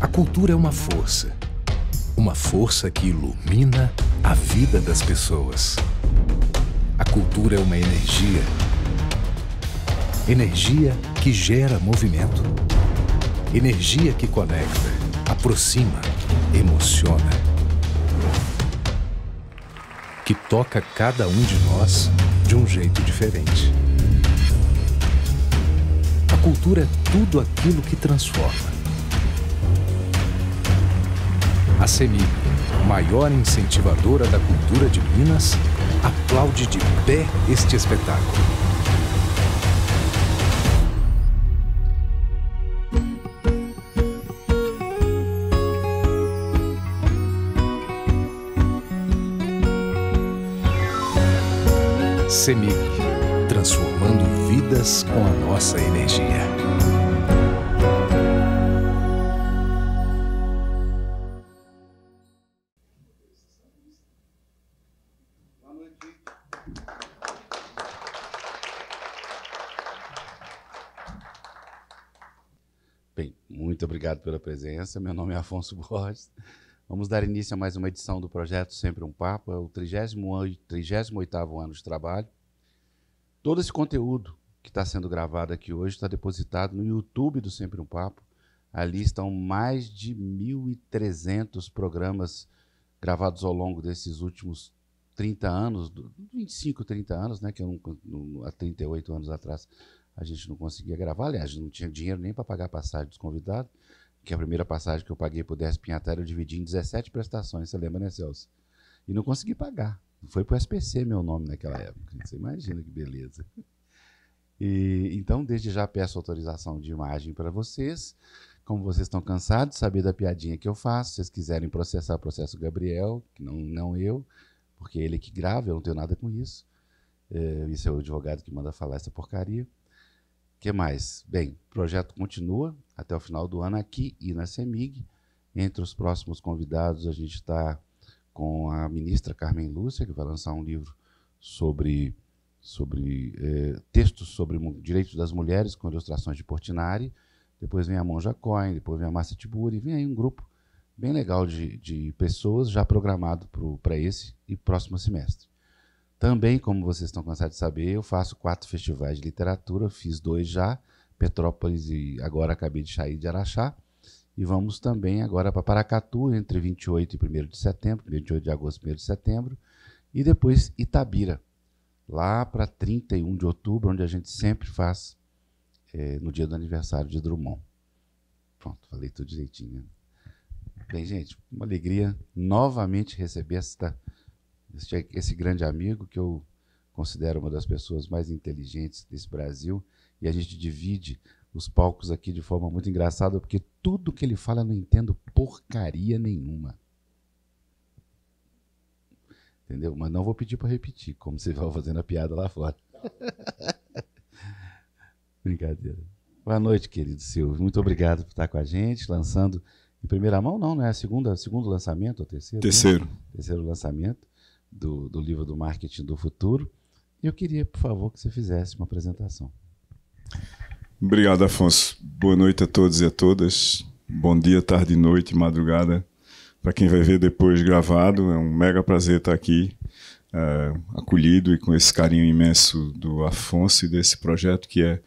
A cultura é uma força. Uma força que ilumina a vida das pessoas. A cultura é uma energia. Energia que gera movimento. Energia que conecta, aproxima, emociona. Que toca cada um de nós de um jeito diferente. A cultura é tudo aquilo que transforma a CEMIG, maior incentivadora da cultura de Minas, aplaude de pé este espetáculo. CEMIG, transformando vidas com a nossa energia. obrigado pela presença. Meu nome é Afonso Borges. Vamos dar início a mais uma edição do projeto Sempre um Papo, é o 38º ano de trabalho. Todo esse conteúdo que está sendo gravado aqui hoje está depositado no YouTube do Sempre um Papo. Ali estão mais de 1.300 programas gravados ao longo desses últimos 30 anos, 25, 30 anos, né, que eu não, há 38 anos atrás a gente não conseguia gravar, aliás, não tinha dinheiro nem para pagar a passagem dos convidados que a primeira passagem que eu paguei para o Pinhatário, eu dividi em 17 prestações, você lembra, né, Celso? E não consegui pagar. Foi para o SPC meu nome naquela época. Você imagina que beleza. E, então, desde já peço autorização de imagem para vocês. Como vocês estão cansados de saber da piadinha que eu faço, se vocês quiserem processar, o processo Gabriel, que não, não eu, porque é ele que grava, eu não tenho nada com isso. É, esse é o advogado que manda falar essa porcaria que mais? Bem, o projeto continua até o final do ano aqui e na CEMIG. Entre os próximos convidados, a gente está com a ministra Carmen Lúcia, que vai lançar um livro sobre, sobre é, textos sobre direitos das mulheres, com ilustrações de Portinari. Depois vem a Monja Coin, depois vem a Márcia Tiburi, vem aí um grupo bem legal de, de pessoas já programado para esse e próximo semestre. Também, como vocês estão cansados de saber, eu faço quatro festivais de literatura, fiz dois já, Petrópolis e agora acabei de sair de Araxá. E vamos também agora para Paracatu, entre 28 e 1 de setembro, 28 de agosto e 1 de setembro, e depois Itabira, lá para 31 de outubro, onde a gente sempre faz é, no dia do aniversário de Drummond. Pronto, falei tudo direitinho. Né? Bem, gente, uma alegria novamente receber esta esse grande amigo que eu considero uma das pessoas mais inteligentes desse Brasil, e a gente divide os palcos aqui de forma muito engraçada, porque tudo que ele fala eu não entendo porcaria nenhuma. Entendeu? Mas não vou pedir para repetir, como vocês vão fazendo a piada lá fora. Brincadeira. Boa noite, querido Silvio. Muito obrigado por estar com a gente, lançando em primeira mão, não, né? Segunda, segundo lançamento, ou terceiro? Terceiro. Né? Terceiro lançamento do, do livro do Marketing do Futuro. Eu queria, por favor, que você fizesse uma apresentação. Obrigado, Afonso. Boa noite a todos e a todas. Bom dia, tarde, noite, madrugada. Para quem vai ver depois gravado, é um mega prazer estar aqui, eh, acolhido e com esse carinho imenso do Afonso e desse projeto que é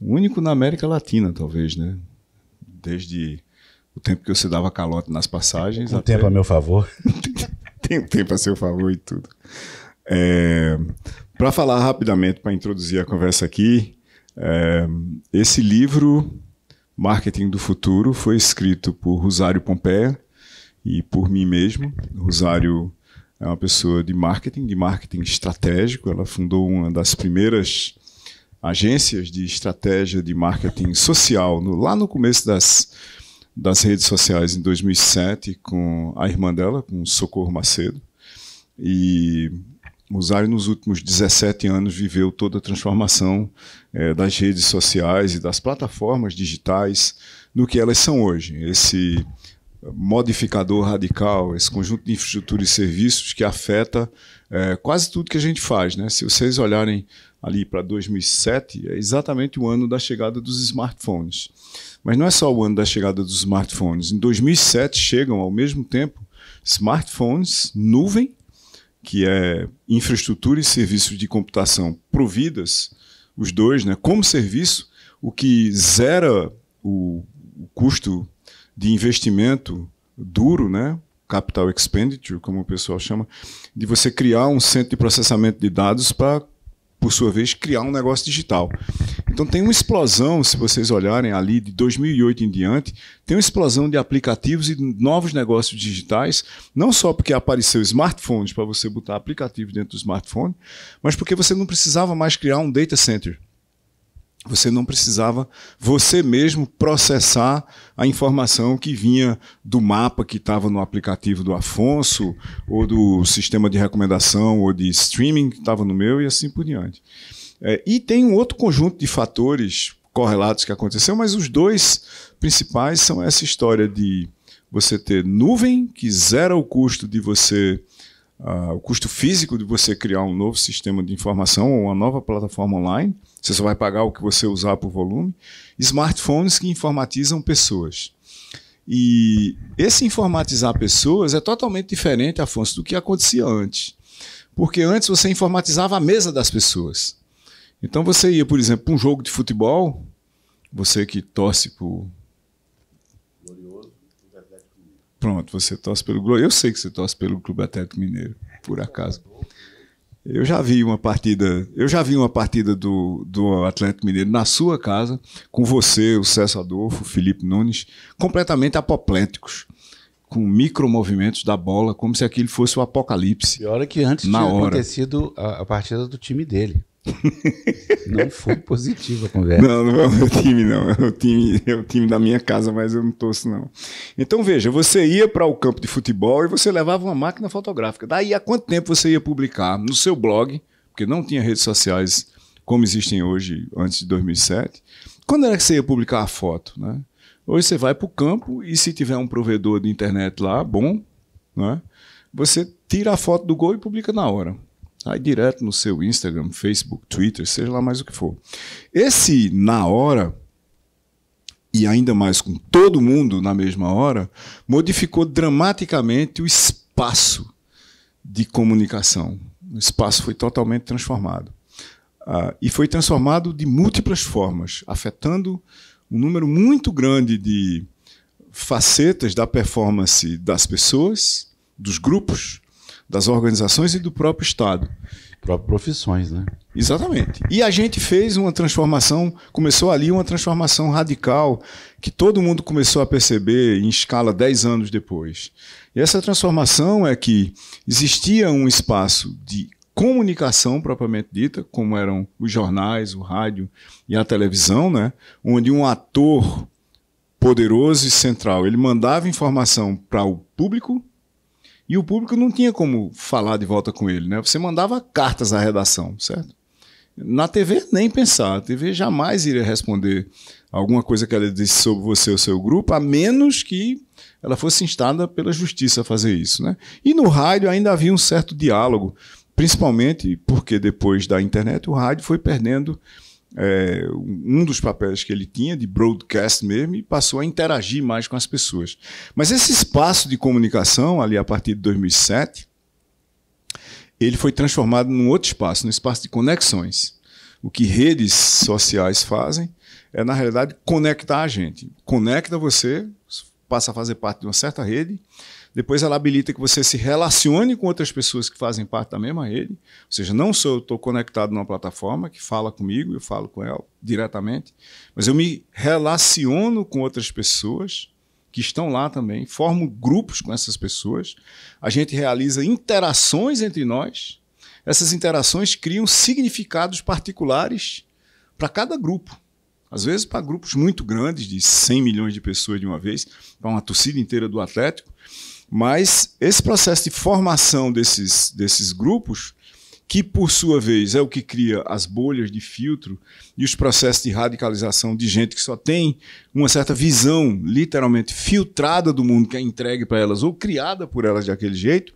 único na América Latina, talvez, né? Desde o tempo que você dava calote nas passagens. O até... tempo a meu favor. Tem para seu favor e tudo. É, para falar rapidamente, para introduzir a conversa aqui, é, esse livro, Marketing do Futuro, foi escrito por Rosário Pompeia e por mim mesmo. Rosário é uma pessoa de marketing, de marketing estratégico. Ela fundou uma das primeiras agências de estratégia de marketing social no, lá no começo das das redes sociais em 2007 com a irmã dela, com Socorro Macedo. E Musari, nos últimos 17 anos, viveu toda a transformação é, das redes sociais e das plataformas digitais no que elas são hoje. Esse modificador radical, esse conjunto de infraestrutura e serviços que afeta é, quase tudo que a gente faz. Né? Se vocês olharem ali para 2007, é exatamente o ano da chegada dos smartphones. Mas não é só o ano da chegada dos smartphones. Em 2007 chegam ao mesmo tempo smartphones, nuvem, que é infraestrutura e serviços de computação providas, os dois, né, como serviço, o que zera o, o custo de investimento duro, né, capital expenditure, como o pessoal chama, de você criar um centro de processamento de dados para, por sua vez, criar um negócio digital. Então tem uma explosão, se vocês olharem ali de 2008 em diante, tem uma explosão de aplicativos e novos negócios digitais, não só porque apareceu smartphones para você botar aplicativos dentro do smartphone, mas porque você não precisava mais criar um data center. Você não precisava você mesmo processar a informação que vinha do mapa que estava no aplicativo do Afonso, ou do sistema de recomendação, ou de streaming que estava no meu, e assim por diante. É, e tem um outro conjunto de fatores correlatos que aconteceu, mas os dois principais são essa história de você ter nuvem, que zera o custo de você, uh, o custo físico de você criar um novo sistema de informação ou uma nova plataforma online. Você só vai pagar o que você usar por volume. Smartphones que informatizam pessoas. E esse informatizar pessoas é totalmente diferente, Afonso, do que acontecia antes. Porque antes você informatizava a mesa das pessoas. Então você ia, por exemplo, para um jogo de futebol, você que torce pro Glorioso. Pronto, você torce pelo Glorioso. Eu sei que você torce pelo Clube Atlético Mineiro, por acaso. Eu já vi uma partida, eu já vi uma partida do, do Atlético Mineiro na sua casa, com você, o César Adolfo, o Felipe Nunes, completamente apopléticos, com micromovimentos da bola, como se aquilo fosse o apocalipse. E olha que antes na tinha hora. acontecido a, a partida do time dele. Não foi positiva a conversa. Não, não é o meu time, não. É o time, é o time da minha casa, mas eu não torço, não. Então veja, você ia para o campo de futebol e você levava uma máquina fotográfica. Daí a quanto tempo você ia publicar no seu blog, porque não tinha redes sociais como existem hoje, antes de 2007. Quando era que você ia publicar a foto? Né? Hoje você vai para o campo e se tiver um provedor de internet lá, bom, né? você tira a foto do gol e publica na hora. Aí direto no seu Instagram, Facebook, Twitter, seja lá mais o que for. Esse na hora, e ainda mais com todo mundo na mesma hora, modificou dramaticamente o espaço de comunicação. O espaço foi totalmente transformado. Ah, e foi transformado de múltiplas formas, afetando um número muito grande de facetas da performance das pessoas, dos grupos, das organizações e do próprio Estado. Próprias profissões, né? Exatamente. E a gente fez uma transformação, começou ali uma transformação radical que todo mundo começou a perceber em escala 10 anos depois. E essa transformação é que existia um espaço de comunicação propriamente dita, como eram os jornais, o rádio e a televisão, né? onde um ator poderoso e central ele mandava informação para o público e o público não tinha como falar de volta com ele, né? Você mandava cartas à redação, certo? Na TV, nem pensar. A TV jamais iria responder alguma coisa que ela disse sobre você ou seu grupo, a menos que ela fosse instada pela justiça a fazer isso. Né? E no rádio ainda havia um certo diálogo, principalmente porque depois da internet o rádio foi perdendo é, um dos papéis que ele tinha de broadcast mesmo e passou a interagir mais com as pessoas. Mas esse espaço de comunicação, ali a partir de 2007, ele foi transformado num outro espaço, num espaço de conexões. O que redes sociais fazem é, na realidade, conectar a gente. Conecta você, passa a fazer parte de uma certa rede, depois ela habilita que você se relacione com outras pessoas que fazem parte da mesma rede. Ou seja, não só eu estou conectado numa plataforma que fala comigo, eu falo com ela diretamente, mas eu me relaciono com outras pessoas que estão lá também, formo grupos com essas pessoas, a gente realiza interações entre nós. Essas interações criam significados particulares para cada grupo. Às vezes, para grupos muito grandes, de 100 milhões de pessoas de uma vez, para uma torcida inteira do Atlético, mas esse processo de formação desses, desses grupos, que por sua vez é o que cria as bolhas de filtro e os processos de radicalização de gente que só tem uma certa visão literalmente filtrada do mundo que é entregue para elas ou criada por elas daquele jeito,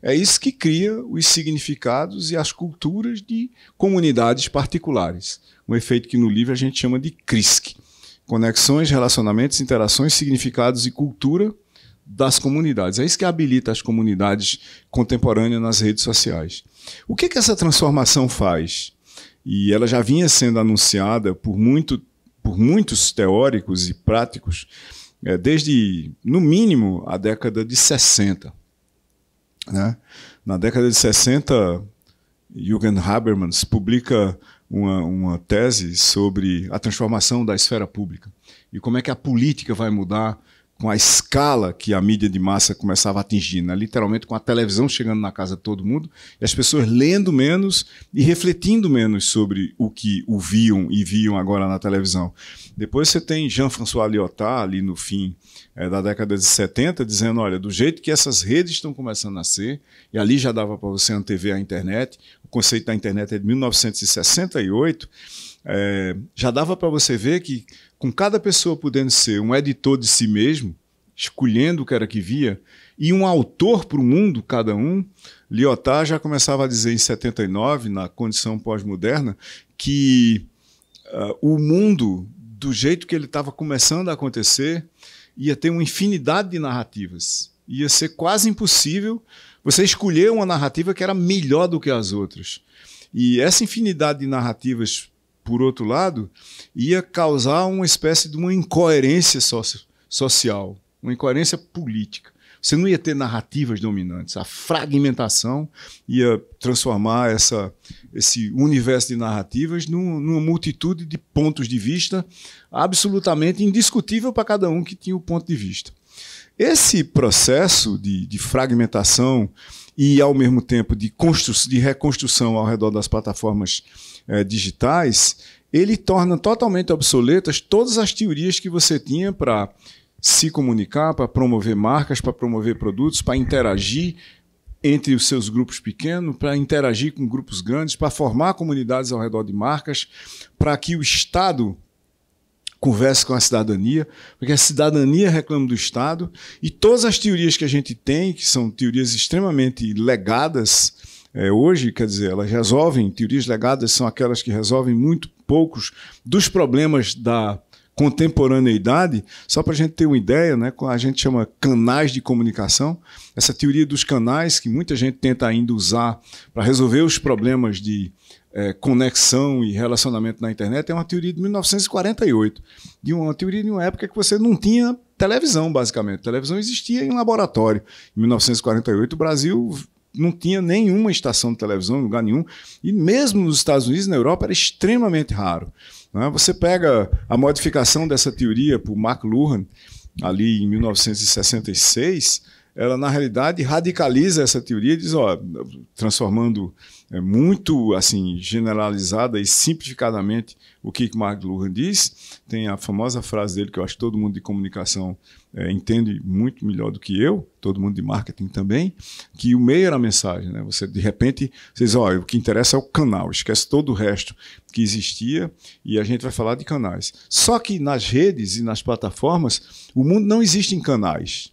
é isso que cria os significados e as culturas de comunidades particulares. Um efeito que no livro a gente chama de CRISC. Conexões, relacionamentos, interações, significados e cultura das comunidades. É isso que habilita as comunidades contemporâneas nas redes sociais. O que, que essa transformação faz? E ela já vinha sendo anunciada por, muito, por muitos teóricos e práticos é, desde, no mínimo, a década de 60. Né? Na década de 60, Jürgen Habermas publica uma, uma tese sobre a transformação da esfera pública e como é que a política vai mudar com a escala que a mídia de massa começava a atingir, né? literalmente com a televisão chegando na casa de todo mundo e as pessoas lendo menos e refletindo menos sobre o que ouviam e viam agora na televisão. Depois você tem Jean-François Lyotard, ali no fim é, da década de 70, dizendo: olha, do jeito que essas redes estão começando a ser, e ali já dava para você antever a internet, o conceito da internet é de 1968. É, eh, já dava para você ver que com cada pessoa podendo ser um editor de si mesmo, escolhendo o que era que via, e um autor para o mundo, cada um, Lyotard já começava a dizer em 79, na condição pós-moderna, que uh, o mundo, do jeito que ele estava começando a acontecer, ia ter uma infinidade de narrativas. Ia ser quase impossível você escolher uma narrativa que era melhor do que as outras. E essa infinidade de narrativas por outro lado, ia causar uma espécie de uma incoerência socio social, uma incoerência política. Você não ia ter narrativas dominantes. A fragmentação ia transformar essa, esse universo de narrativas num, numa multitude de pontos de vista absolutamente indiscutível para cada um que tinha o ponto de vista. Esse processo de, de fragmentação e, ao mesmo tempo, de, de reconstrução ao redor das plataformas é, digitais, ele torna totalmente obsoletas todas as teorias que você tinha para se comunicar, para promover marcas, para promover produtos, para interagir entre os seus grupos pequenos, para interagir com grupos grandes, para formar comunidades ao redor de marcas, para que o Estado converse com a cidadania, porque a cidadania reclama do Estado e todas as teorias que a gente tem, que são teorias extremamente legadas, é, hoje, quer dizer, elas resolvem, teorias legadas são aquelas que resolvem muito poucos dos problemas da contemporaneidade, só para a gente ter uma ideia, né, a gente chama canais de comunicação, essa teoria dos canais que muita gente tenta ainda usar para resolver os problemas de é, conexão e relacionamento na internet é uma teoria de 1948, de uma, uma teoria de uma época que você não tinha televisão, basicamente. A televisão existia em laboratório. Em 1948, o Brasil não tinha nenhuma estação de televisão em lugar nenhum. E mesmo nos Estados Unidos e na Europa era extremamente raro. Né? Você pega a modificação dessa teoria por McLuhan ali em 1966 ela na realidade radicaliza essa teoria, diz, ó, transformando é, muito assim generalizada e simplificadamente o que Mark Luhan diz. Tem a famosa frase dele que eu acho que todo mundo de comunicação é, entende muito melhor do que eu, todo mundo de marketing também, que o meio era a mensagem, né? Você de repente, vocês, ó, o que interessa é o canal, esquece todo o resto que existia e a gente vai falar de canais. Só que nas redes e nas plataformas, o mundo não existe em canais.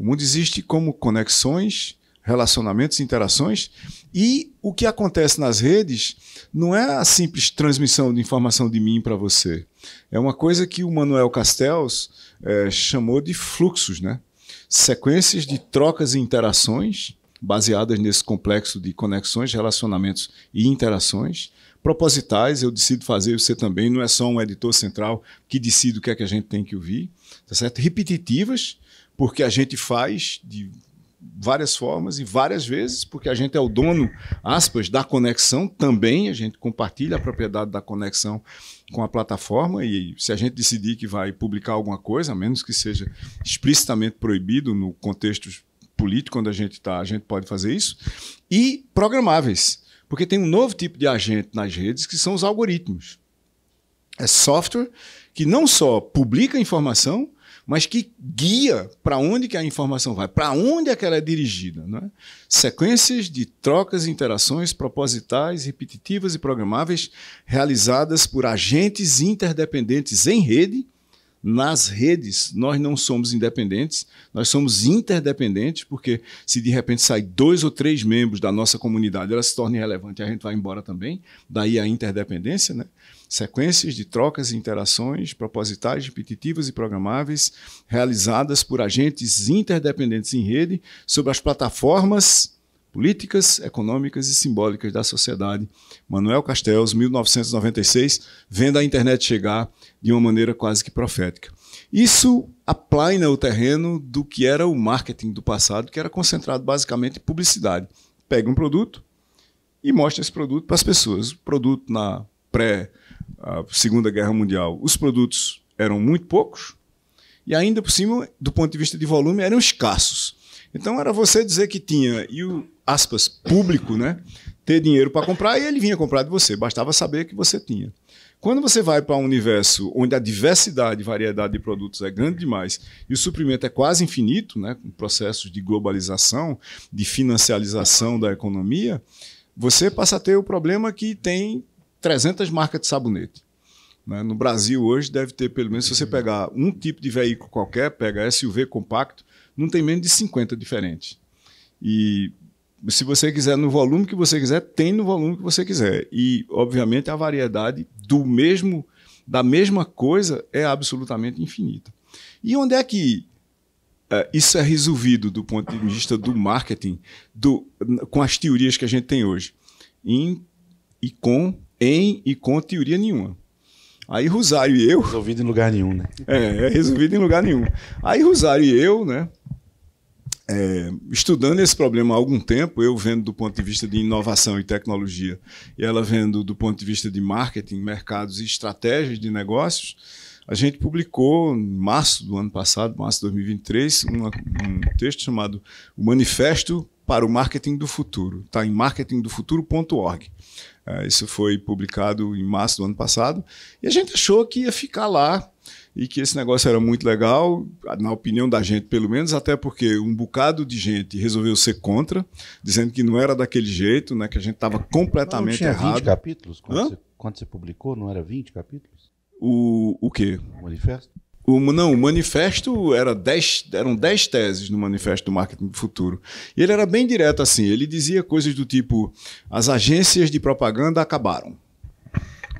O mundo existe como conexões, relacionamentos, interações, e o que acontece nas redes não é a simples transmissão de informação de mim para você. É uma coisa que o Manuel Castells é, chamou de fluxos, né? sequências de trocas e interações baseadas nesse complexo de conexões, relacionamentos e interações propositais, eu decido fazer você também, não é só um editor central que decide o que é que a gente tem que ouvir, tá certo? Repetitivas, porque a gente faz de várias formas e várias vezes, porque a gente é o dono, aspas, da conexão também, a gente compartilha a propriedade da conexão com a plataforma e se a gente decidir que vai publicar alguma coisa, a menos que seja explicitamente proibido no contexto político onde a gente está, a gente pode fazer isso, e programáveis, porque tem um novo tipo de agente nas redes que são os algoritmos. É software que não só publica informação, mas que guia para onde que a informação vai, para onde é ela é dirigida. Né? Sequências de trocas e interações propositais, repetitivas e programáveis realizadas por agentes interdependentes em rede. Nas redes, nós não somos independentes, nós somos interdependentes, porque se de repente sair dois ou três membros da nossa comunidade, ela se torna irrelevante, a gente vai embora também, daí a interdependência, né? sequências de trocas e interações propositais, repetitivas e programáveis realizadas por agentes interdependentes em rede sobre as plataformas políticas, econômicas e simbólicas da sociedade. Manuel Castells, 1996, vendo a internet chegar de uma maneira quase que profética. Isso aplaina né, o terreno do que era o marketing do passado, que era concentrado basicamente em publicidade. Pega um produto e mostra esse produto para as pessoas. O produto na pré a Segunda Guerra Mundial, os produtos eram muito poucos e ainda por cima, do ponto de vista de volume, eram escassos. Então era você dizer que tinha e o aspas público, né, ter dinheiro para comprar e ele vinha comprar de você, bastava saber que você tinha. Quando você vai para um universo onde a diversidade e variedade de produtos é grande demais e o suprimento é quase infinito, né, com processos de globalização, de financialização da economia, você passa a ter o problema que tem 300 marcas de sabonete. Né? No Brasil hoje deve ter, pelo menos, se você pegar um tipo de veículo qualquer, pega SUV compacto, não tem menos de 50 diferentes. E se você quiser no volume que você quiser, tem no volume que você quiser. E, obviamente, a variedade do mesmo da mesma coisa é absolutamente infinita. E onde é que é, isso é resolvido do ponto de vista do marketing, do, com as teorias que a gente tem hoje? Em, e com em e com teoria nenhuma. Aí Rosário e eu. Resolvido em lugar nenhum, né? É, é resolvido em lugar nenhum. Aí Rosário e eu, né? É, estudando esse problema há algum tempo, eu vendo do ponto de vista de inovação e tecnologia, e ela vendo do ponto de vista de marketing, mercados e estratégias de negócios, a gente publicou em março do ano passado, março de 2023, uma, um texto chamado O Manifesto para o marketing do futuro. Está em marketingdofuturo.org. É, isso foi publicado em março do ano passado. E a gente achou que ia ficar lá e que esse negócio era muito legal, na opinião da gente, pelo menos, até porque um bocado de gente resolveu ser contra, dizendo que não era daquele jeito, né, que a gente estava completamente não tinha errado. 20 capítulos quando você, quando você, publicou, não era 20 capítulos? O, o quê? O manifesto. O, não, o manifesto era dez, eram 10 teses no manifesto do marketing do futuro. E ele era bem direto assim, ele dizia coisas do tipo: as agências de propaganda acabaram.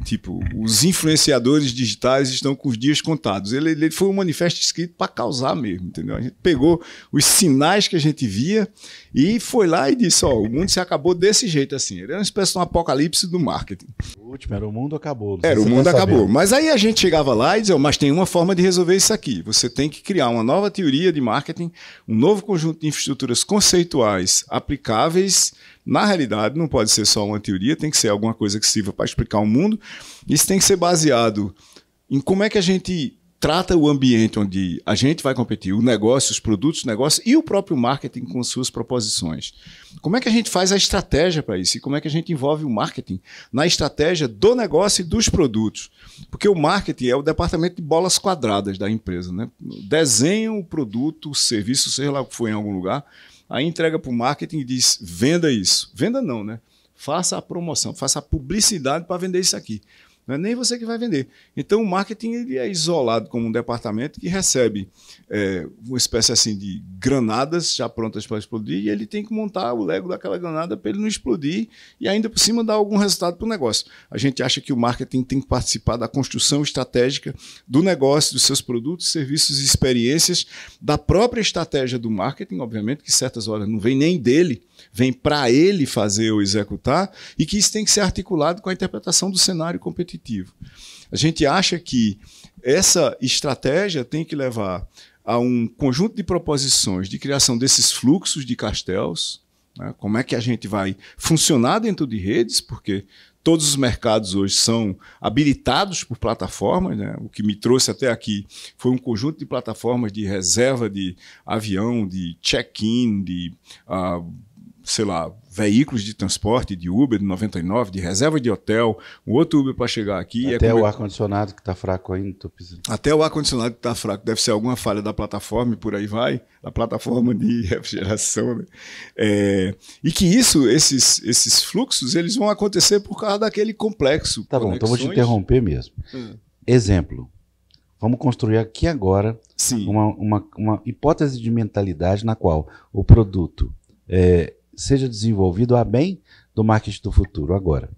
Tipo, os influenciadores digitais estão com os dias contados. Ele, ele foi um manifesto escrito para causar mesmo, entendeu? A gente pegou os sinais que a gente via e foi lá e disse: ó, o mundo se acabou desse jeito assim. Era é uma espécie de um apocalipse do marketing. O último era o mundo acabou. Era o mundo acabou. Saber. Mas aí a gente chegava lá e dizia: oh, mas tem uma forma de resolver isso aqui. Você tem que criar uma nova teoria de marketing, um novo conjunto de infraestruturas conceituais aplicáveis na realidade, não pode ser só uma teoria, tem que ser alguma coisa que sirva para explicar o mundo. Isso tem que ser baseado em como é que a gente trata o ambiente onde a gente vai competir, o negócio, os produtos, o negócio e o próprio marketing com suas proposições. Como é que a gente faz a estratégia para isso? E como é que a gente envolve o marketing na estratégia do negócio e dos produtos? Porque o marketing é o departamento de bolas quadradas da empresa, né? Desenha o produto, o serviço, seja lá que for em algum lugar, aí entrega para o marketing e diz: venda isso. Venda não, né? Faça a promoção, faça a publicidade para vender isso aqui. Não é nem você que vai vender. Então, o marketing ele é isolado como um departamento que recebe é, uma espécie assim de granadas já prontas para explodir e ele tem que montar o lego daquela granada para ele não explodir e ainda por cima dar algum resultado para o negócio. A gente acha que o marketing tem que participar da construção estratégica do negócio, dos seus produtos, serviços e experiências, da própria estratégia do marketing, obviamente, que certas horas não vem nem dele, vem para ele fazer ou executar, e que isso tem que ser articulado com a interpretação do cenário competitivo. A gente acha que essa estratégia tem que levar a um conjunto de proposições de criação desses fluxos de castelos, né? como é que a gente vai funcionar dentro de redes, porque todos os mercados hoje são habilitados por plataformas. Né? O que me trouxe até aqui foi um conjunto de plataformas de reserva de avião, de check-in, de uh, sei lá, veículos de transporte, de Uber, de 99, de reserva de hotel, um outro Uber para chegar aqui. É Até é o ar-condicionado que está fraco ainda, tô precisando. Até o ar-condicionado que está fraco, deve ser alguma falha da plataforma e por aí vai, da plataforma de refrigeração. Né? É, e que isso, esses, esses fluxos, eles vão acontecer por causa daquele complexo. Tá conexões. bom, então vou te interromper mesmo. Hum. Exemplo, vamos construir aqui agora uma, uma, uma, hipótese de mentalidade na qual o produto é, seja desenvolvido a bem do marketing do futuro agora.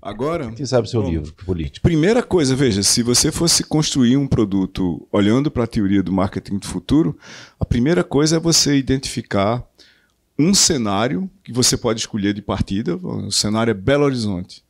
Agora. Quem sabe o seu bom, livro político? Primeira coisa, veja, se você fosse construir um produto olhando para a teoria do marketing do futuro, a primeira coisa é você identificar um cenário que você pode escolher de partida. O cenário é Belo Horizonte.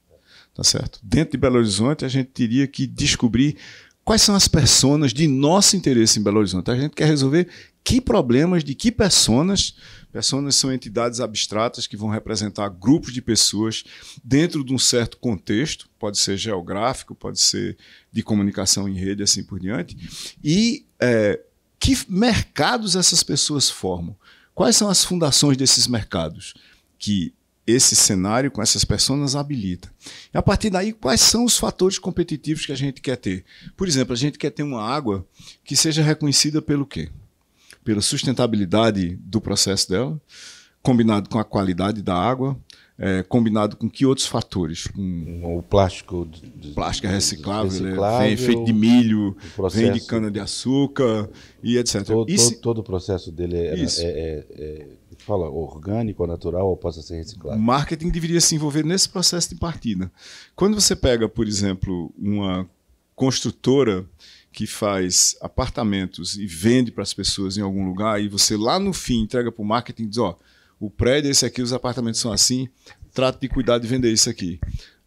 Tá certo? Dentro de Belo Horizonte, a gente teria que descobrir quais são as personas de nosso interesse em Belo Horizonte. A gente quer resolver que problemas de que personas Personas são entidades abstratas que vão representar grupos de pessoas dentro de um certo contexto, pode ser geográfico, pode ser de comunicação em rede, assim por diante. E é, que mercados essas pessoas formam? Quais são as fundações desses mercados que esse cenário com essas pessoas habilita? E a partir daí, quais são os fatores competitivos que a gente quer ter? Por exemplo, a gente quer ter uma água que seja reconhecida pelo quê? pela sustentabilidade do processo dela, combinado com a qualidade da água, é, combinado com que outros fatores? Com o plástico. Plástico é reciclável, reciclável né? vem feito de milho, processo, vem de cana-de-açúcar e etc. Todo, Isso, todo, o processo dele é, é é, é, é, fala, orgânico, natural ou possa ser reciclado. Marketing deveria se envolver nesse processo de partida. Quando você pega, por exemplo, uma construtora que faz apartamentos e vende para as pessoas em algum lugar, e você lá no fim entrega para o marketing e diz: ó, o prédio é esse aqui, os apartamentos são assim, trata de cuidar de vender isso aqui.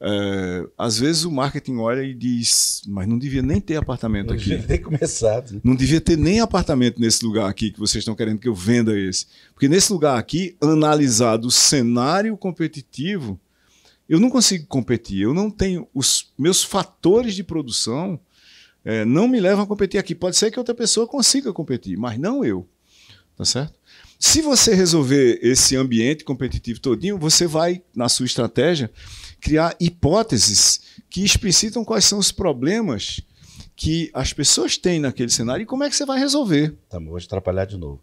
É, às vezes o marketing olha e diz, mas não devia nem ter apartamento não aqui. Não devia ter começado. Né? Não devia ter nem apartamento nesse lugar aqui que vocês estão querendo que eu venda esse. Porque nesse lugar aqui, analisado o cenário competitivo, eu não consigo competir, eu não tenho os meus fatores de produção é, não me levam a competir aqui. Pode ser que outra pessoa consiga competir, mas não eu. Tá certo? Se você resolver esse ambiente competitivo todinho, você vai, na sua estratégia, criar hipóteses que explicitam quais são os problemas que as pessoas têm naquele cenário e como é que você vai resolver. Tá, vou te atrapalhar de novo.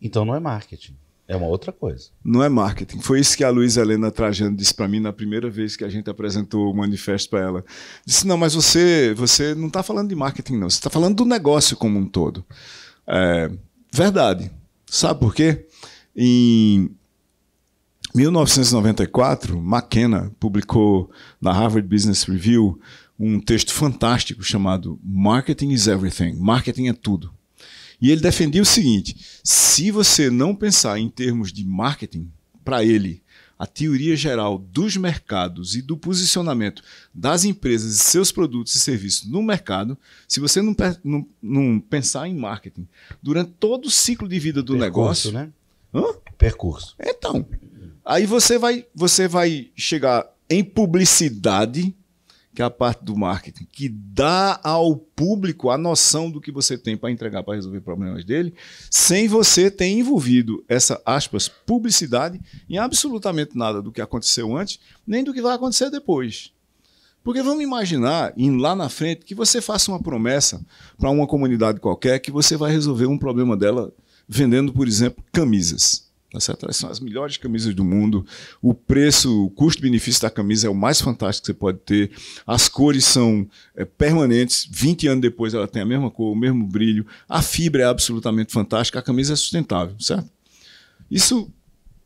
Então não é marketing. É uma outra coisa. Não é marketing. Foi isso que a Luísa Helena Trajano disse para mim na primeira vez que a gente apresentou o manifesto para ela. Disse: não, mas você, você não está falando de marketing, não. Você está falando do negócio como um todo. É, verdade. Sabe por quê? Em 1994, McKenna publicou na Harvard Business Review um texto fantástico chamado Marketing is Everything. Marketing é tudo. E ele defendia o seguinte: se você não pensar em termos de marketing, para ele, a teoria geral dos mercados e do posicionamento das empresas e seus produtos e serviços no mercado, se você não, não, não pensar em marketing durante todo o ciclo de vida do Percurso, negócio. Né? Hã? Percurso. Então. Aí você vai, você vai chegar em publicidade que é a parte do marketing, que dá ao público a noção do que você tem para entregar para resolver problemas dele, sem você ter envolvido essa aspas publicidade em absolutamente nada do que aconteceu antes, nem do que vai acontecer depois. Porque vamos imaginar, lá na frente, que você faça uma promessa para uma comunidade qualquer que você vai resolver um problema dela vendendo, por exemplo, camisas. São é as melhores camisas do mundo. O preço, o custo-benefício da camisa é o mais fantástico que você pode ter. As cores são é, permanentes. 20 anos depois ela tem a mesma cor, o mesmo brilho. A fibra é absolutamente fantástica. A camisa é sustentável, certo? Isso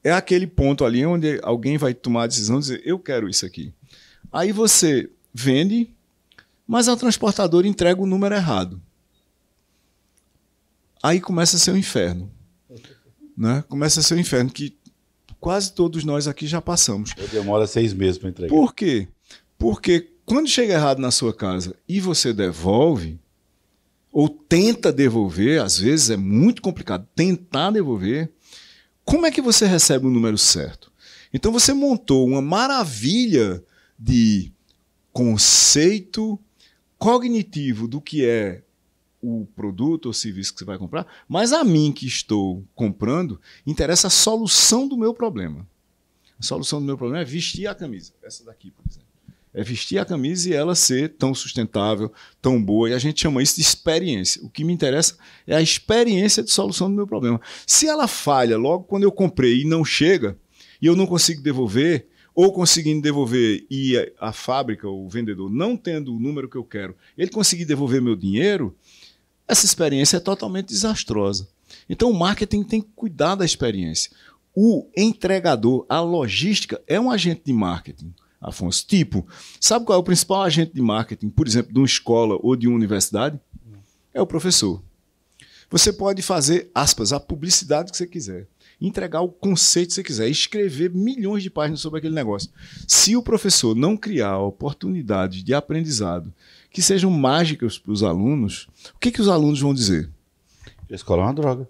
é aquele ponto ali onde alguém vai tomar a decisão de dizer: eu quero isso aqui. Aí você vende, mas a transportadora entrega o número errado. Aí começa a ser um inferno né? Começa a ser o um inferno que quase todos nós aqui já passamos. Eu demora seis meses para entregar. Por quê? Porque quando chega errado na sua casa e você devolve, ou tenta devolver, às vezes é muito complicado tentar devolver, como é que você recebe o número certo? Então você montou uma maravilha de conceito cognitivo do que é o produto ou serviço que você vai comprar, mas a mim que estou comprando, interessa a solução do meu problema. A solução do meu problema é vestir a camisa. Essa daqui, por exemplo. É vestir a camisa e ela ser tão sustentável, tão boa. E a gente chama isso de experiência. O que me interessa é a experiência de solução do meu problema. Se ela falha logo quando eu comprei e não chega, e eu não consigo devolver, ou conseguindo devolver e a, a fábrica, o vendedor, não tendo o número que eu quero, ele conseguir devolver meu dinheiro, essa experiência é totalmente desastrosa. Então, o marketing tem que cuidar da experiência. O entregador, a logística, é um agente de marketing, Afonso. Tipo, sabe qual é o principal agente de marketing, por exemplo, de uma escola ou de uma universidade? É o professor. Você pode fazer, aspas, a publicidade que você quiser, entregar o conceito que você quiser, escrever milhões de páginas sobre aquele negócio. Se o professor não criar oportunidades de aprendizado que sejam mágicas para os alunos, o que, que os alunos vão dizer? A escola é uma droga.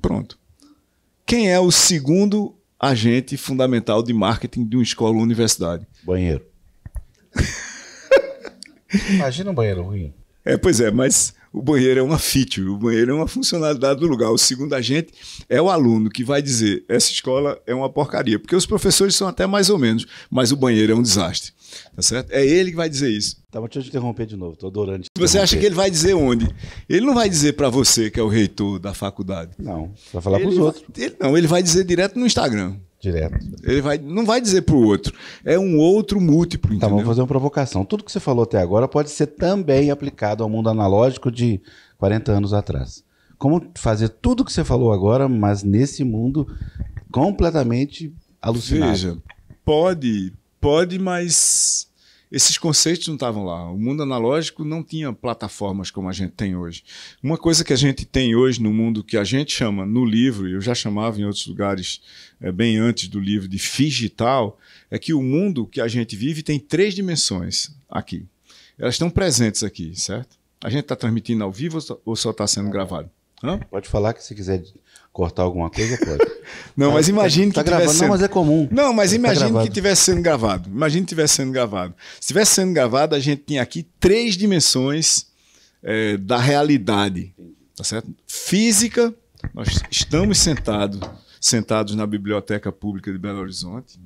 Pronto. Quem é o segundo agente fundamental de marketing de uma escola ou universidade? Banheiro. Imagina um banheiro ruim. É, pois é, mas o banheiro é uma feature, o banheiro é uma funcionalidade do lugar. O segundo agente é o aluno que vai dizer: essa escola é uma porcaria, porque os professores são até mais ou menos, mas o banheiro é um desastre. Tá certo? É ele que vai dizer isso. Tá, mas deixa eu te interromper de novo, estou adorando. Você acha que ele vai dizer onde? Ele não vai dizer para você, que é o reitor da faculdade. Não, vai falar para os outros. Ele, não, ele vai dizer direto no Instagram. Direto. Ele vai, não vai dizer para o outro. É um outro múltiplo. Tá, vamos fazer uma provocação. Tudo que você falou até agora pode ser também aplicado ao mundo analógico de 40 anos atrás. Como fazer tudo que você falou agora, mas nesse mundo completamente alucinado? Veja, pode, pode, mas esses conceitos não estavam lá. O mundo analógico não tinha plataformas como a gente tem hoje. Uma coisa que a gente tem hoje no mundo que a gente chama no livro, eu já chamava em outros lugares é, bem antes do livro de digital, é que o mundo que a gente vive tem três dimensões aqui. Elas estão presentes aqui, certo? A gente está transmitindo ao vivo ou só está sendo gravado? Hã? Pode falar que se quiser cortar alguma coisa, pode. não, mas tá imagine tá, que tá gravando, sendo... Não, mas é comum. Não, mas tá imagine tá que tivesse sendo gravado. Imagine que tivesse sendo gravado. Se tivesse sendo gravado, a gente tinha aqui três dimensões é, da realidade, tá certo? Física, nós estamos sentado, sentados na Biblioteca Pública de Belo Horizonte.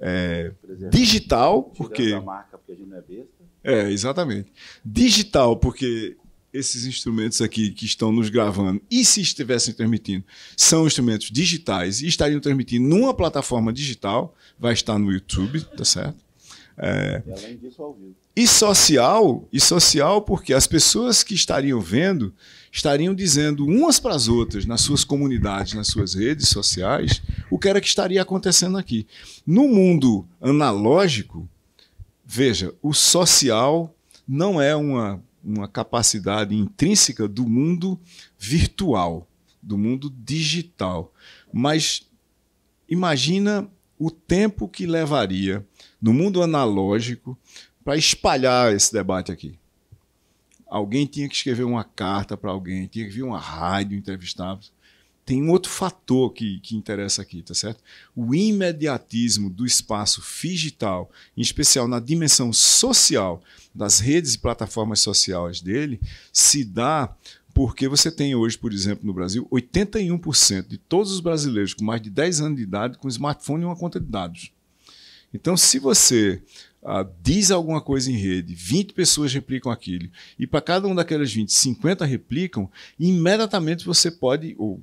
É, digital, porque... Marca, porque a gente não é besta. É, exatamente. Digital, porque esses instrumentos aqui que estão nos gravando, e se estivessem transmitindo, são instrumentos digitais e estariam transmitindo numa plataforma digital, vai estar no YouTube, tá certo? É, e além disso, E social, e social porque as pessoas que estariam vendo estariam dizendo umas para as outras, nas suas comunidades, nas suas redes sociais, o que era que estaria acontecendo aqui. No mundo analógico, veja, o social não é uma uma capacidade intrínseca do mundo virtual, do mundo digital. Mas imagina o tempo que levaria no mundo analógico para espalhar esse debate aqui. Alguém tinha que escrever uma carta para alguém, tinha que vir uma rádio entrevistar tem um outro fator que, que interessa aqui, tá certo? O imediatismo do espaço digital, em especial na dimensão social das redes e plataformas sociais dele, se dá porque você tem hoje, por exemplo, no Brasil, 81% de todos os brasileiros com mais de 10 anos de idade com smartphone e uma conta de dados. Então, se você ah, diz alguma coisa em rede, 20 pessoas replicam aquilo, e para cada um daquelas 20, 50 replicam, imediatamente você pode, ou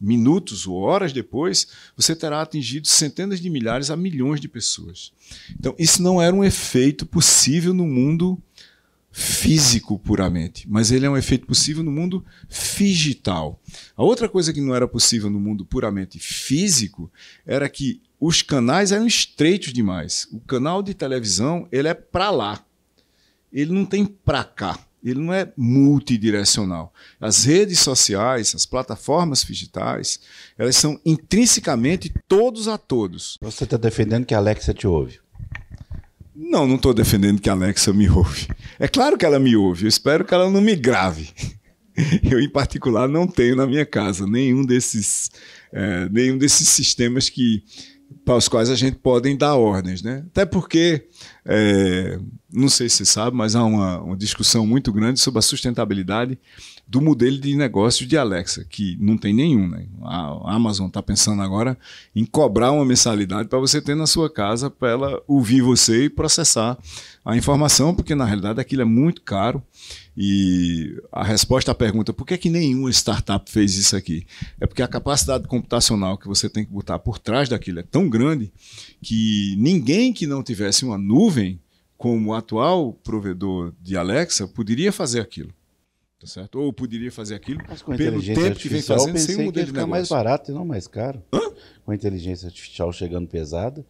minutos ou horas depois, você terá atingido centenas de milhares a milhões de pessoas. Então, isso não era um efeito possível no mundo físico puramente, mas ele é um efeito possível no mundo digital. A outra coisa que não era possível no mundo puramente físico era que os canais eram estreitos demais. O canal de televisão, ele é para lá. Ele não tem para cá ele não é multidirecional. As redes sociais, as plataformas digitais, elas são intrinsecamente todos a todos. Você está defendendo que a Alexa te ouve? Não, não estou defendendo que a Alexa me ouve. É claro que ela me ouve, eu espero que ela não me grave. Eu, em particular, não tenho na minha casa nenhum desses, é, nenhum desses sistemas que para os quais a gente pode dar ordens. Né? Até porque, é, não sei se sabe, mas há uma, uma, discussão muito grande sobre a sustentabilidade do modelo de negócio de Alexa, que não tem nenhum. Né? A Amazon está pensando agora em cobrar uma mensalidade para você ter na sua casa, para ela ouvir você e processar a informação, porque na realidade aquilo é muito caro e a resposta à pergunta por que, é que nenhuma startup fez isso aqui? É porque a capacidade computacional que você tem que botar por trás daquilo é tão grande que ninguém que não tivesse uma nuvem, como o atual provedor de Alexa, poderia fazer aquilo. Tá certo? Ou poderia fazer aquilo pelo tempo que vem fazendo sem mudar de negócio. mais barato e não mais caro. Hã? Com a inteligência artificial chegando pesada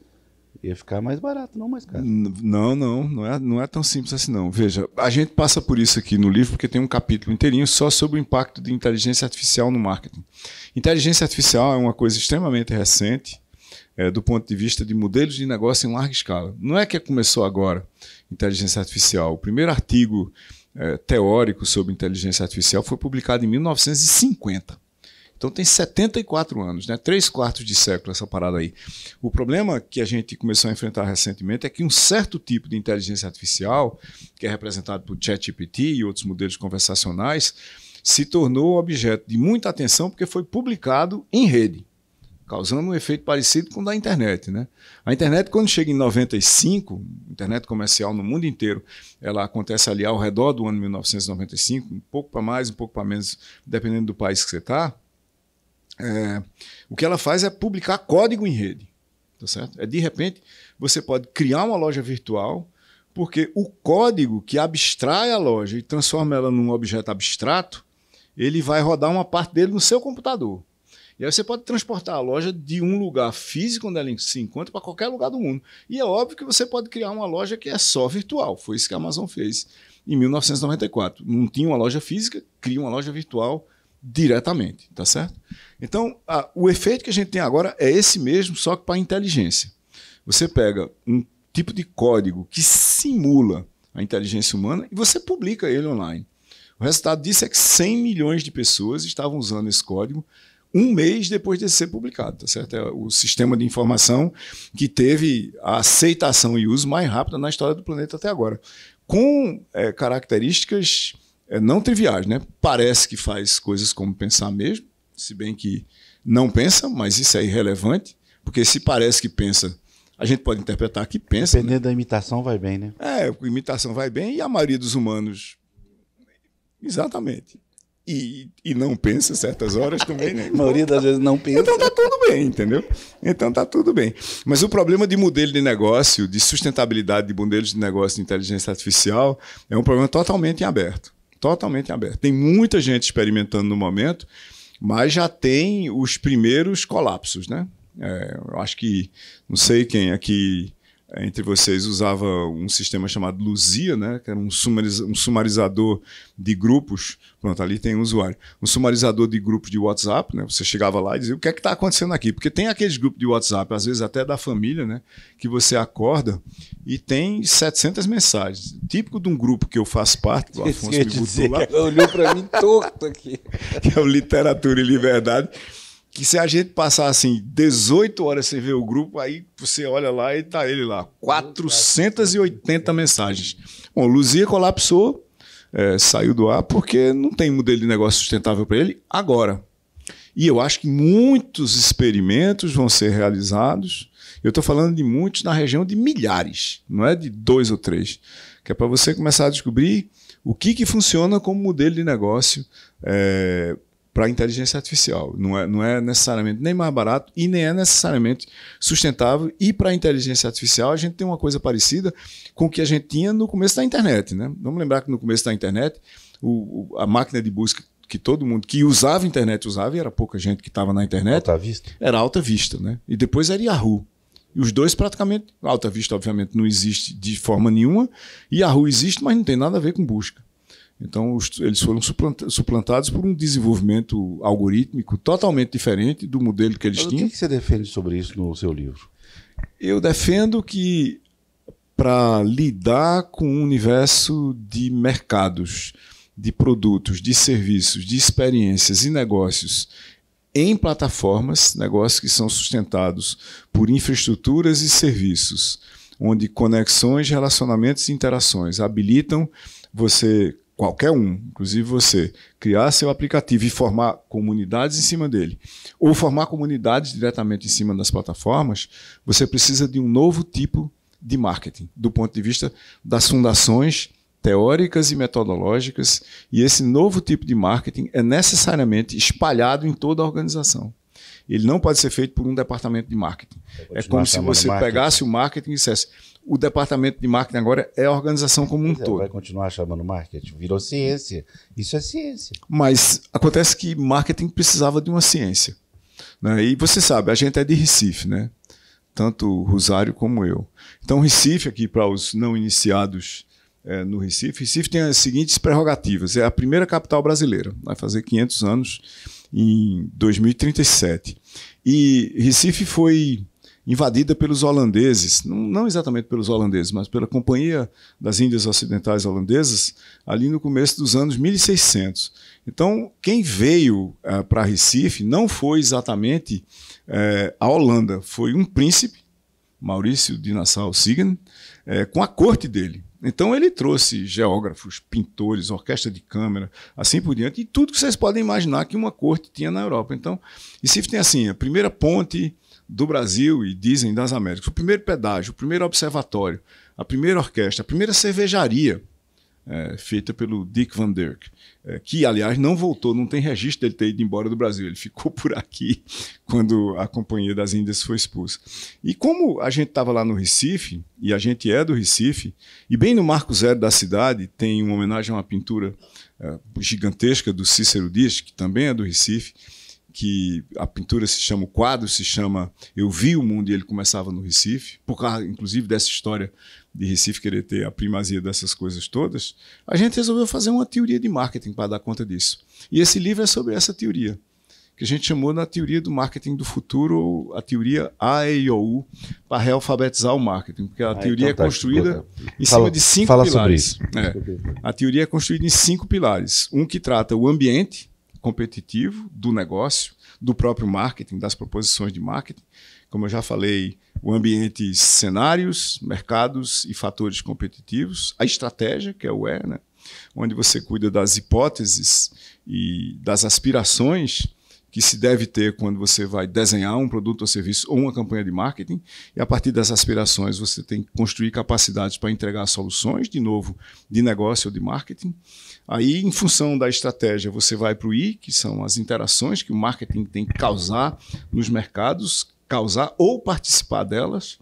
ia ficar mais barato, não mais caro. Não, não, não é, não é tão simples assim não. Veja, a gente passa por isso aqui no livro porque tem um capítulo inteirinho só sobre o impacto de inteligência artificial no marketing. Inteligência artificial é uma coisa extremamente recente é, do ponto de vista de modelos de negócio em larga escala. Não é que começou agora inteligência artificial. O primeiro artigo é, teórico sobre inteligência artificial foi publicado em 1950. Então tem 74 anos, né? Três quartos de século essa parada aí. O problema que a gente começou a enfrentar recentemente é que um certo tipo de inteligência artificial, que é representado por ChatGPT e outros modelos conversacionais, se tornou objeto de muita atenção porque foi publicado em rede, causando um efeito parecido com o da internet, né? A internet quando chega em 95, internet comercial no mundo inteiro, ela acontece ali ao redor do ano 1995, um pouco para mais, um pouco para menos, dependendo do país que você está é, o que ela faz é publicar código em rede. Tá certo? É, de repente, você pode criar uma loja virtual, porque o código que abstrai a loja e transforma ela num objeto abstrato, ele vai rodar uma parte dele no seu computador. E aí você pode transportar a loja de um lugar físico onde ela se encontra para qualquer lugar do mundo. E é óbvio que você pode criar uma loja que é só virtual. Foi isso que a Amazon fez em 1994. Não tinha uma loja física, cria uma loja virtual diretamente, tá certo? Então, a, o efeito que a gente tem agora é esse mesmo, só que para inteligência. Você pega um tipo de código que simula a inteligência humana e você publica ele online. O resultado disso é que 100 milhões de pessoas estavam usando esse código um mês depois de ser publicado, tá certo? É o sistema de informação que teve a aceitação e uso mais rápida na história do planeta até agora, com é, características é, não triviais, né? Parece que faz coisas como pensar mesmo, se bem que não pensa, mas isso é irrelevante, porque se parece que pensa, a gente pode interpretar que pensa. Né? Dependendo né? da imitação, vai bem, né? É, a imitação vai bem e a maioria dos humanos. Exatamente. E, e não pensa certas horas também, né? a maioria das vezes não pensa. Então tá tudo bem, entendeu? Então tá tudo bem. Mas o problema de modelo de negócio, de sustentabilidade de modelos de negócio de inteligência artificial, é um problema totalmente em aberto. Totalmente em aberto. Tem muita gente experimentando no momento mas já tem os primeiros colapsos, né? É, eu acho que não sei quem aqui entre vocês usava um sistema chamado Luzia, né, que era um, sumariza um sumarizador de grupos. Pronto, ali tem um usuário. Um sumarizador de grupos de WhatsApp, né? Você chegava lá e dizia o que é que está acontecendo aqui, porque tem aqueles grupos de WhatsApp, às vezes até da família, né, que você acorda e tem 700 mensagens. Típico de um grupo que eu faço parte, o Afonso me botou lá. Olhou para mim torto aqui. Que é o Literatura e Liberdade que se a gente passar assim 18 horas sem ver o grupo, aí você olha lá e tá ele lá, 480 mensagens. Bom, Luzia colapsou, é, saiu do ar porque não tem modelo de negócio sustentável para ele agora. E eu acho que muitos experimentos vão ser realizados. Eu estou falando de muitos na região de milhares, não é de dois ou três. Que é para você começar a descobrir o que, que funciona como modelo de negócio é, para a inteligência artificial. Não é, não é necessariamente nem mais barato e nem é necessariamente sustentável. E para a inteligência artificial, a gente tem uma coisa parecida com o que a gente tinha no começo da internet. Né? Vamos lembrar que no começo da internet, o, o, a máquina de busca que todo mundo que usava internet usava, e era pouca gente que estava na internet. Alta vista. Era alta vista, né? E depois era Yahoo. E os dois praticamente. Alta vista, obviamente, não existe de forma nenhuma. E Yahoo existe, mas não tem nada a ver com busca. Então, os, eles foram suplanta, suplantados por um desenvolvimento algorítmico totalmente diferente do modelo que eles Mas tinham. O que, que você defende sobre isso no seu livro? Eu defendo que para lidar com um universo de mercados, de produtos, de serviços, de experiências e negócios em plataformas, negócios que são sustentados por infraestruturas e serviços, onde conexões, relacionamentos e interações habilitam você qualquer um, inclusive você, criar seu aplicativo e formar comunidades em cima dele, ou formar comunidades diretamente em cima das plataformas, você precisa de um novo tipo de marketing, do ponto de vista das fundações teóricas e metodológicas, e esse novo tipo de marketing é necessariamente espalhado em toda a organização. Ele não pode ser feito por um departamento de marketing. É como se você marketing. pegasse o marketing e dissesse: o departamento de marketing agora é a organização como um é, todo. Vai continuar chamando marketing? Virou ciência. Isso é ciência. Mas acontece que marketing precisava de uma ciência. Né? E você sabe, a gente é de Recife, né? Tanto o Rosário como eu. Então, Recife, aqui para os não iniciados é, no Recife, Recife tem as seguintes prerrogativas: é a primeira capital brasileira, vai fazer 500 anos em 2037. E Recife foi invadida pelos holandeses, não, não, exatamente pelos holandeses, mas pela Companhia das Índias Ocidentais Holandesas, ali no começo dos anos 1600. Então, quem veio eh, para Recife não foi exatamente eh, a Holanda, foi um príncipe, Maurício de Nassau-Siegen, eh, com a corte dele. Então ele trouxe geógrafos, pintores, orquestra de câmara, assim por diante, e tudo que vocês podem imaginar que uma corte tinha na Europa. Então, Recife tem assim, a primeira ponte, do Brasil e dizem das Américas. O primeiro pedágio, o primeiro observatório, a primeira orquestra, a primeira cervejaria é, feita pelo Dick Van Dyke, é, que, aliás, não voltou, não tem registro dele ter ido embora do Brasil. Ele ficou por aqui quando a Companhia das Índias foi expulsa. E como a gente estava lá no Recife, e a gente é do Recife, e bem no Marco Zero da cidade tem uma homenagem a uma pintura é, gigantesca do Cícero Dias, que também é do Recife que a pintura se chama, o quadro se chama Eu Vi o Mundo e ele começava no Recife, por causa, inclusive, dessa história de Recife querer ter a primazia dessas coisas todas, a gente resolveu fazer uma teoria de marketing para dar conta disso. E esse livro é sobre essa teoria, que a gente chamou na teoria do marketing do futuro, ou a teoria AEIOU, para realfabetizar o marketing, porque a ah, teoria então é tá é construída em cima de cinco fala pilares. Sobre isso. É, a teoria é construída em cinco pilares. Um que trata o ambiente, competitivo do negócio, do próprio marketing, das proposições de marketing. Como eu já falei, o ambiente, cenários, mercados e fatores competitivos, a estratégia, que é o E, né? onde você cuida das hipóteses e das aspirações que se deve ter quando você vai desenhar um produto ou serviço ou uma campanha de marketing, e a partir das aspirações você tem que construir capacidades para entregar soluções, de novo, de negócio ou de marketing. Aí, em função da estratégia, você vai para o I, que são as interações que o marketing tem que causar nos mercados, causar ou participar delas,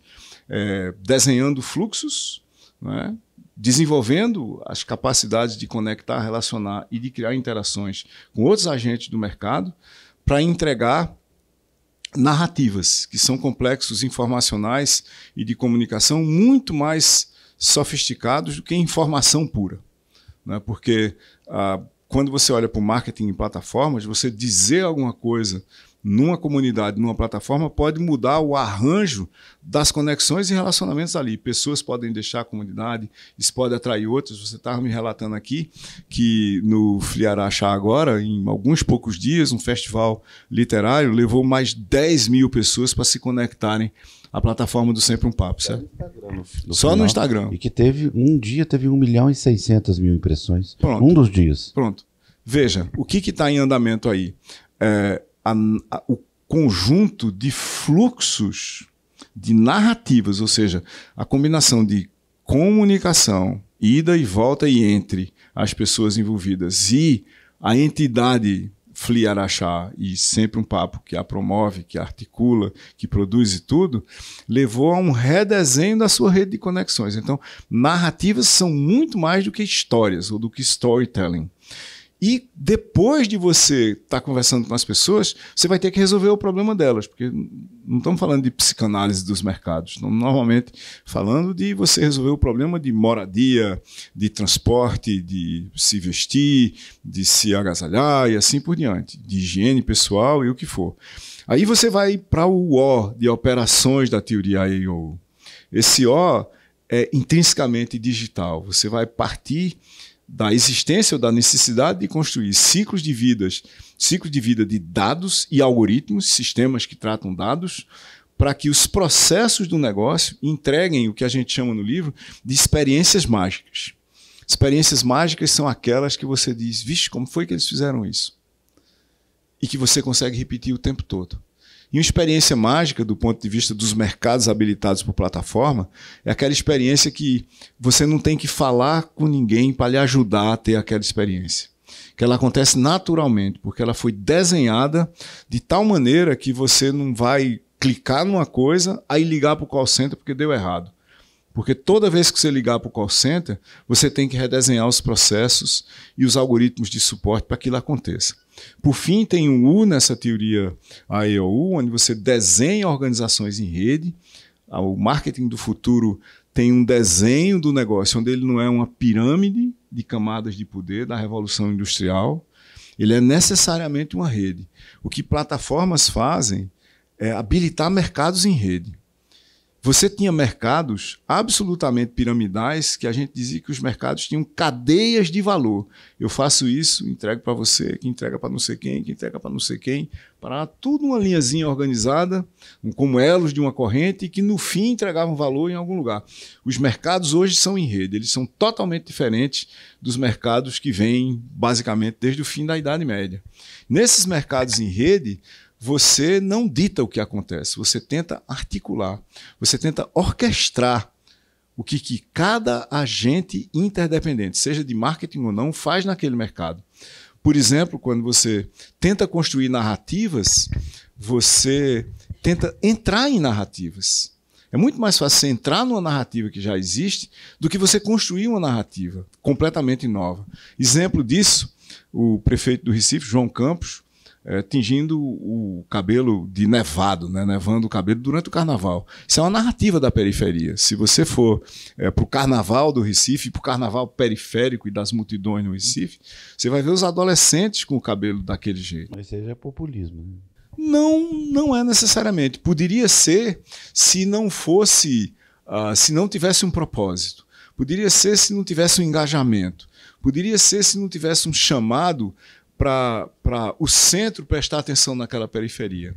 é, desenhando fluxos, né? desenvolvendo as capacidades de conectar, relacionar e de criar interações com outros agentes do mercado para entregar narrativas, que são complexos informacionais e de comunicação muito mais sofisticados do que informação pura. Né? Porque ah, quando você olha para o marketing em plataformas, você dizer alguma coisa numa comunidade, numa plataforma, pode mudar o arranjo das conexões e relacionamentos ali. Pessoas podem deixar a comunidade, isso pode atrair outros. Você estava me relatando aqui que no Friarachá agora, em alguns poucos dias, um festival literário levou mais 10 mil pessoas para se conectarem à plataforma do Sempre um Papo, certo? No Só final, no Instagram. E que teve, um dia teve 1 milhão e 600 mil impressões. Pronto. Um dos dias. Pronto. Veja, o que está em andamento aí? É, a, a, o conjunto de fluxos de narrativas, ou seja, a combinação de comunicação, ida e volta e entre as pessoas envolvidas e a entidade Fli Araxá e sempre um papo que a promove, que a articula, que produz e tudo, levou a um redesenho da sua rede de conexões. Então, narrativas são muito mais do que histórias ou do que storytelling. E depois de você estar tá conversando com as pessoas, você vai ter que resolver o problema delas, porque não estamos falando de psicanálise dos mercados, estamos normalmente falando de você resolver o problema de moradia, de transporte, de se vestir, de se agasalhar e assim por diante, de higiene pessoal e o que for. Aí você vai para o O de operações da teoria IO. Esse O é intrinsecamente digital. Você vai partir da existência ou da necessidade de construir ciclos de vidas, ciclos de vida de dados e algoritmos, sistemas que tratam dados, para que os processos do negócio entreguem o que a gente chama no livro de experiências mágicas. Experiências mágicas são aquelas que você diz, vixe, como foi que eles fizeram isso? E que você consegue repetir o tempo todo. E uma experiência mágica do ponto de vista dos mercados habilitados por plataforma é aquela experiência que você não tem que falar com ninguém para lhe ajudar a ter aquela experiência. Que ela acontece naturalmente, porque ela foi desenhada de tal maneira que você não vai clicar numa coisa, aí ligar para o call center porque deu errado. Porque toda vez que você ligar para o call center, você tem que redesenhar os processos e os algoritmos de suporte para que aquilo aconteça. Por fim, tem um U nessa teoria AEOU, onde você desenha organizações em rede. Ah, o marketing do futuro tem um desenho do negócio, onde ele não é uma pirâmide de camadas de poder da revolução industrial, ele é necessariamente uma rede. O que plataformas fazem é habilitar mercados em rede. Você tinha mercados absolutamente piramidais que a gente dizia que os mercados tinham cadeias de valor. Eu faço isso, entrego para você, que entrega para não sei quem, que entrega para não sei quem, para tudo uma linhazinha organizada, como elos de uma corrente, que no fim entregavam valor em algum lugar. Os mercados hoje são em rede, eles são totalmente diferentes dos mercados que vêm basicamente desde o fim da Idade Média. Nesses mercados em rede, você não dita o que acontece, você tenta articular, você tenta orquestrar o que, que cada agente interdependente, seja de marketing ou não, faz naquele mercado. Por exemplo, quando você tenta construir narrativas, você tenta entrar em narrativas. É muito mais fácil você entrar numa narrativa que já existe do que você construir uma narrativa completamente nova. Exemplo disso, o prefeito do Recife, João Campos, é, tingindo o cabelo de nevado, né, nevando o cabelo durante o carnaval. Isso é uma narrativa da periferia. Se você for é, para o carnaval do Recife, para o carnaval periférico e das multidões no Recife, você vai ver os adolescentes com o cabelo daquele jeito. Mas seja é populismo. Né? Não, não é necessariamente. Poderia ser se não fosse, uh, se não tivesse um propósito. Poderia ser se não tivesse um engajamento. Poderia ser se não tivesse um chamado para o centro prestar atenção naquela periferia.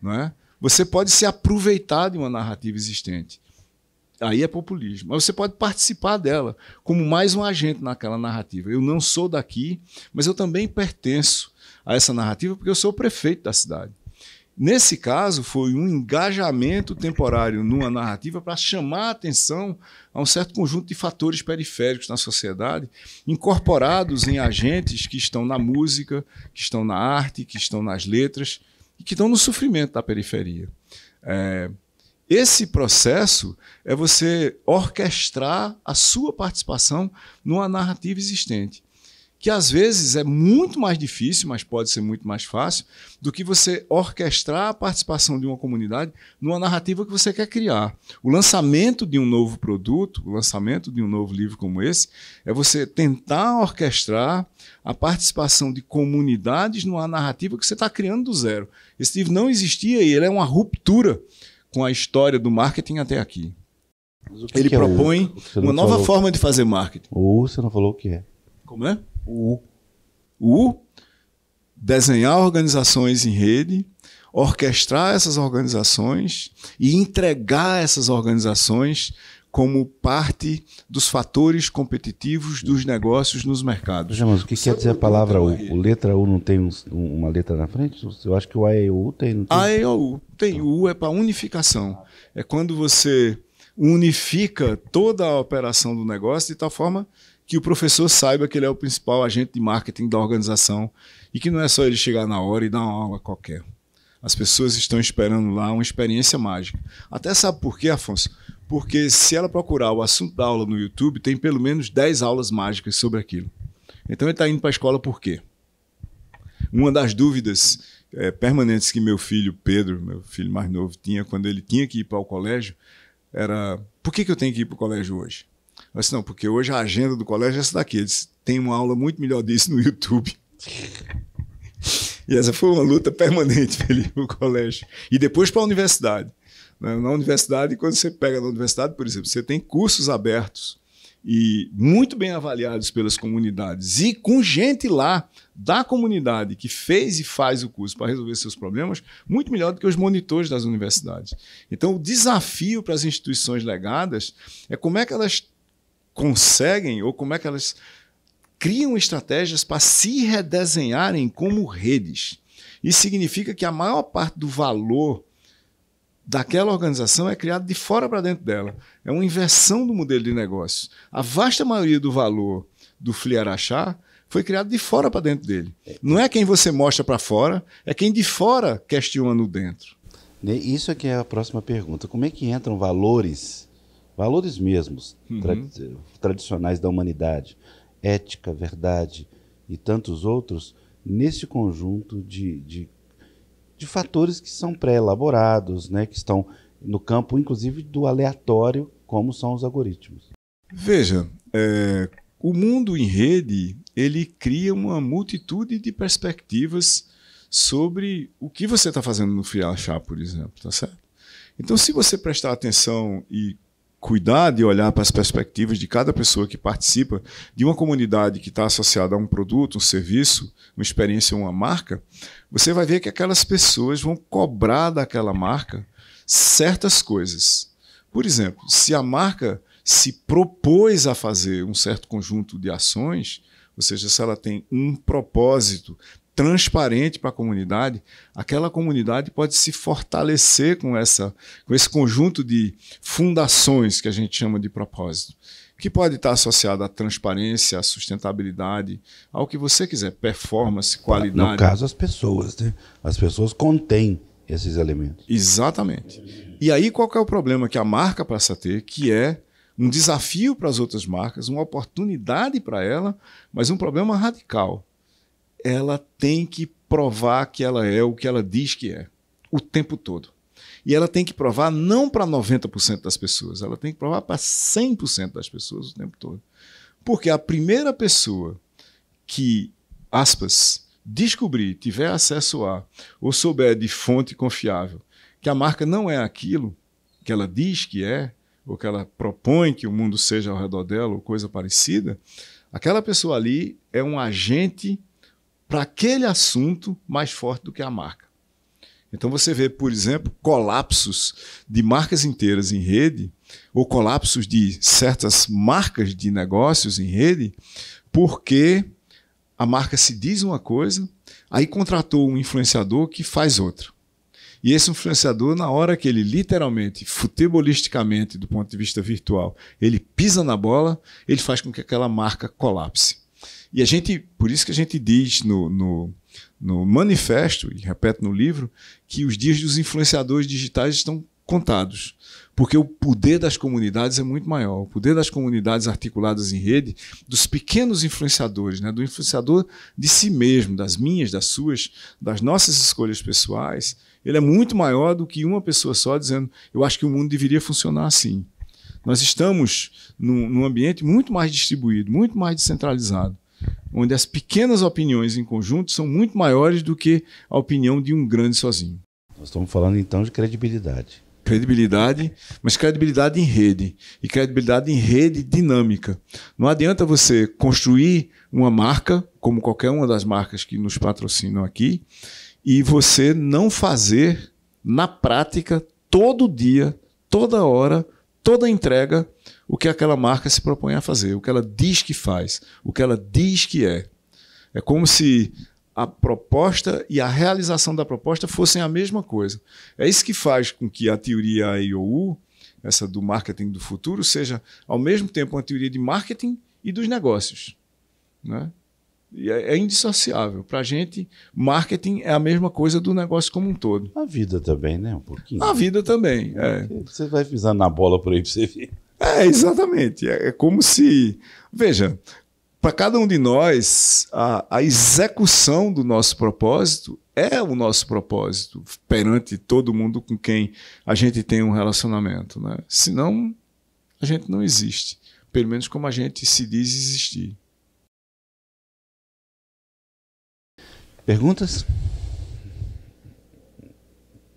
Não é? Você pode se aproveitar de uma narrativa existente. Aí é populismo. Mas você pode participar dela como mais um agente naquela narrativa. Eu não sou daqui, mas eu também pertenço a essa narrativa porque eu sou o prefeito da cidade. Nesse caso, foi um engajamento temporário numa narrativa para chamar a atenção a um certo conjunto de fatores periféricos na sociedade, incorporados em agentes que estão na música, que estão na arte, que estão nas letras e que estão no sofrimento da periferia. É, esse processo é você orquestrar a sua participação numa narrativa existente que às vezes é muito mais difícil, mas pode ser muito mais fácil, do que você orquestrar a participação de uma comunidade numa narrativa que você quer criar. O lançamento de um novo produto, o lançamento de um novo livro como esse, é você tentar orquestrar a participação de comunidades numa narrativa que você está criando do zero. Esse livro não existia e ele é uma ruptura com a história do marketing até aqui. Ele é propõe é uma nova forma de fazer marketing. Ou você não falou o que é. Como é? U. U. Desenhar organizações em rede, orquestrar essas organizações e entregar essas organizações como parte dos fatores competitivos dos negócios nos mercados. Mas o que quer dizer a palavra U? O letra U não tem um, uma letra na frente? Eu acho que o AEU tem. Não tem... AEU tem. O U é para unificação. É quando você unifica toda a operação do negócio de tal forma que o professor saiba que ele é o principal agente de marketing da organização e que não é só ele chegar na hora e dar uma aula qualquer. As pessoas estão esperando lá uma experiência mágica. Até sabe por quê, Afonso? Porque se ela procurar o assunto da aula no YouTube, tem pelo menos 10 aulas mágicas sobre aquilo. Então ele está indo para a escola por quê? Uma das dúvidas é, permanentes que meu filho Pedro, meu filho mais novo, tinha quando ele tinha que ir para o colégio era: por que, que eu tenho que ir para o colégio hoje? Eu disse, não, porque hoje a agenda do colégio é essa daqui. eles têm tem uma aula muito melhor disso no YouTube. E essa foi uma luta permanente, ele no colégio. E depois para a universidade. Né? Na universidade, quando você pega na universidade, por exemplo, você tem cursos abertos e muito bem avaliados pelas comunidades e com gente lá da comunidade que fez e faz o curso para resolver seus problemas, muito melhor do que os monitores das universidades. Então, o desafio para as instituições legadas é como é que elas conseguem ou como é que elas criam estratégias para se redesenharem como redes. Isso significa que a maior parte do valor daquela organização é criado de fora para dentro dela. É uma inversão do modelo de negócio. A vasta maioria do valor do Fliarachá foi criado de fora para dentro dele. Não é quem você mostra para fora, é quem de fora questiona no dentro. Isso aqui é a próxima pergunta. Como é que entram valores valores mesmos uhum. tra tradicionais da humanidade, ética, verdade e tantos outros, nesse conjunto de, de, de fatores que são pré-elaborados, né, que estão no campo, inclusive, do aleatório, como são os algoritmos. Veja, é, o mundo em rede ele cria uma multitude de perspectivas sobre o que você está fazendo no Fiachá, por exemplo, tá certo? Então, se você prestar atenção e cuidar de olhar para as perspectivas de cada pessoa que participa de uma comunidade que está associada a um produto, um serviço, uma experiência, uma marca, você vai ver que aquelas pessoas vão cobrar daquela marca certas coisas. Por exemplo, se a marca se propôs a fazer um certo conjunto de ações, ou seja, se ela tem um propósito transparente para a comunidade, aquela comunidade pode se fortalecer com, essa, com esse conjunto de fundações que a gente chama de propósito, que pode estar associado à transparência, à sustentabilidade, ao que você quiser, performance, qualidade. No caso, as pessoas, né? As pessoas contêm esses elementos. Exatamente. E aí, qual é o problema que a marca passa a ter, que é um desafio para as outras marcas, uma oportunidade para ela, mas um problema radical ela tem que provar que ela é o que ela diz que é, o tempo todo. E ela tem que provar não para 90% das pessoas, ela tem que provar para 100% das pessoas o tempo todo. Porque a primeira pessoa que, aspas, descobrir, tiver acesso a, ou souber de fonte confiável, que a marca não é aquilo que ela diz que é, ou que ela propõe que o mundo seja ao redor dela, ou coisa parecida, aquela pessoa ali é um agente para aquele assunto mais forte do que a marca. Então você vê, por exemplo, colapsos de marcas inteiras em rede, ou colapsos de certas marcas de negócios em rede, porque a marca se diz uma coisa, aí contratou um influenciador que faz outra. E esse influenciador, na hora que ele literalmente, futebolisticamente, do ponto de vista virtual, ele pisa na bola, ele faz com que aquela marca colapse. E a gente, por isso que a gente diz no, no, no manifesto, e repete no livro, que os dias dos influenciadores digitais estão contados. Porque o poder das comunidades é muito maior. O poder das comunidades articuladas em rede, dos pequenos influenciadores, né? do influenciador de si mesmo, das minhas, das suas, das nossas escolhas pessoais, ele é muito maior do que uma pessoa só dizendo: eu acho que o mundo deveria funcionar assim. Nós estamos num, num ambiente muito mais distribuído, muito mais descentralizado onde as pequenas opiniões em conjunto são muito maiores do que a opinião de um grande sozinho. Nós estamos falando então de credibilidade. Credibilidade, mas credibilidade em rede. E credibilidade em rede dinâmica. Não adianta você construir uma marca, como qualquer uma das marcas que nos patrocinam aqui, e você não fazer na prática todo dia, toda hora, toda entrega o que aquela marca se propõe a fazer, o que ela diz que faz, o que ela diz que é. É como se a proposta e a realização da proposta fossem a mesma coisa. É isso que faz com que a teoria IOU, essa do marketing do futuro, seja ao mesmo tempo uma teoria de marketing e dos negócios. Né? E é, é indissociável. Para a gente, marketing é a mesma coisa do negócio como um todo. A vida também, né? Um pouquinho. A vida também. É. Você vai pisando na bola por aí para você ver. É, exatamente. É, é, como se. Veja, para cada um de nós, a, a execução do nosso propósito é o nosso propósito perante todo mundo com quem a gente tem um relacionamento. Né? Senão, a gente não existe. Pelo menos como a gente se diz existir. Perguntas?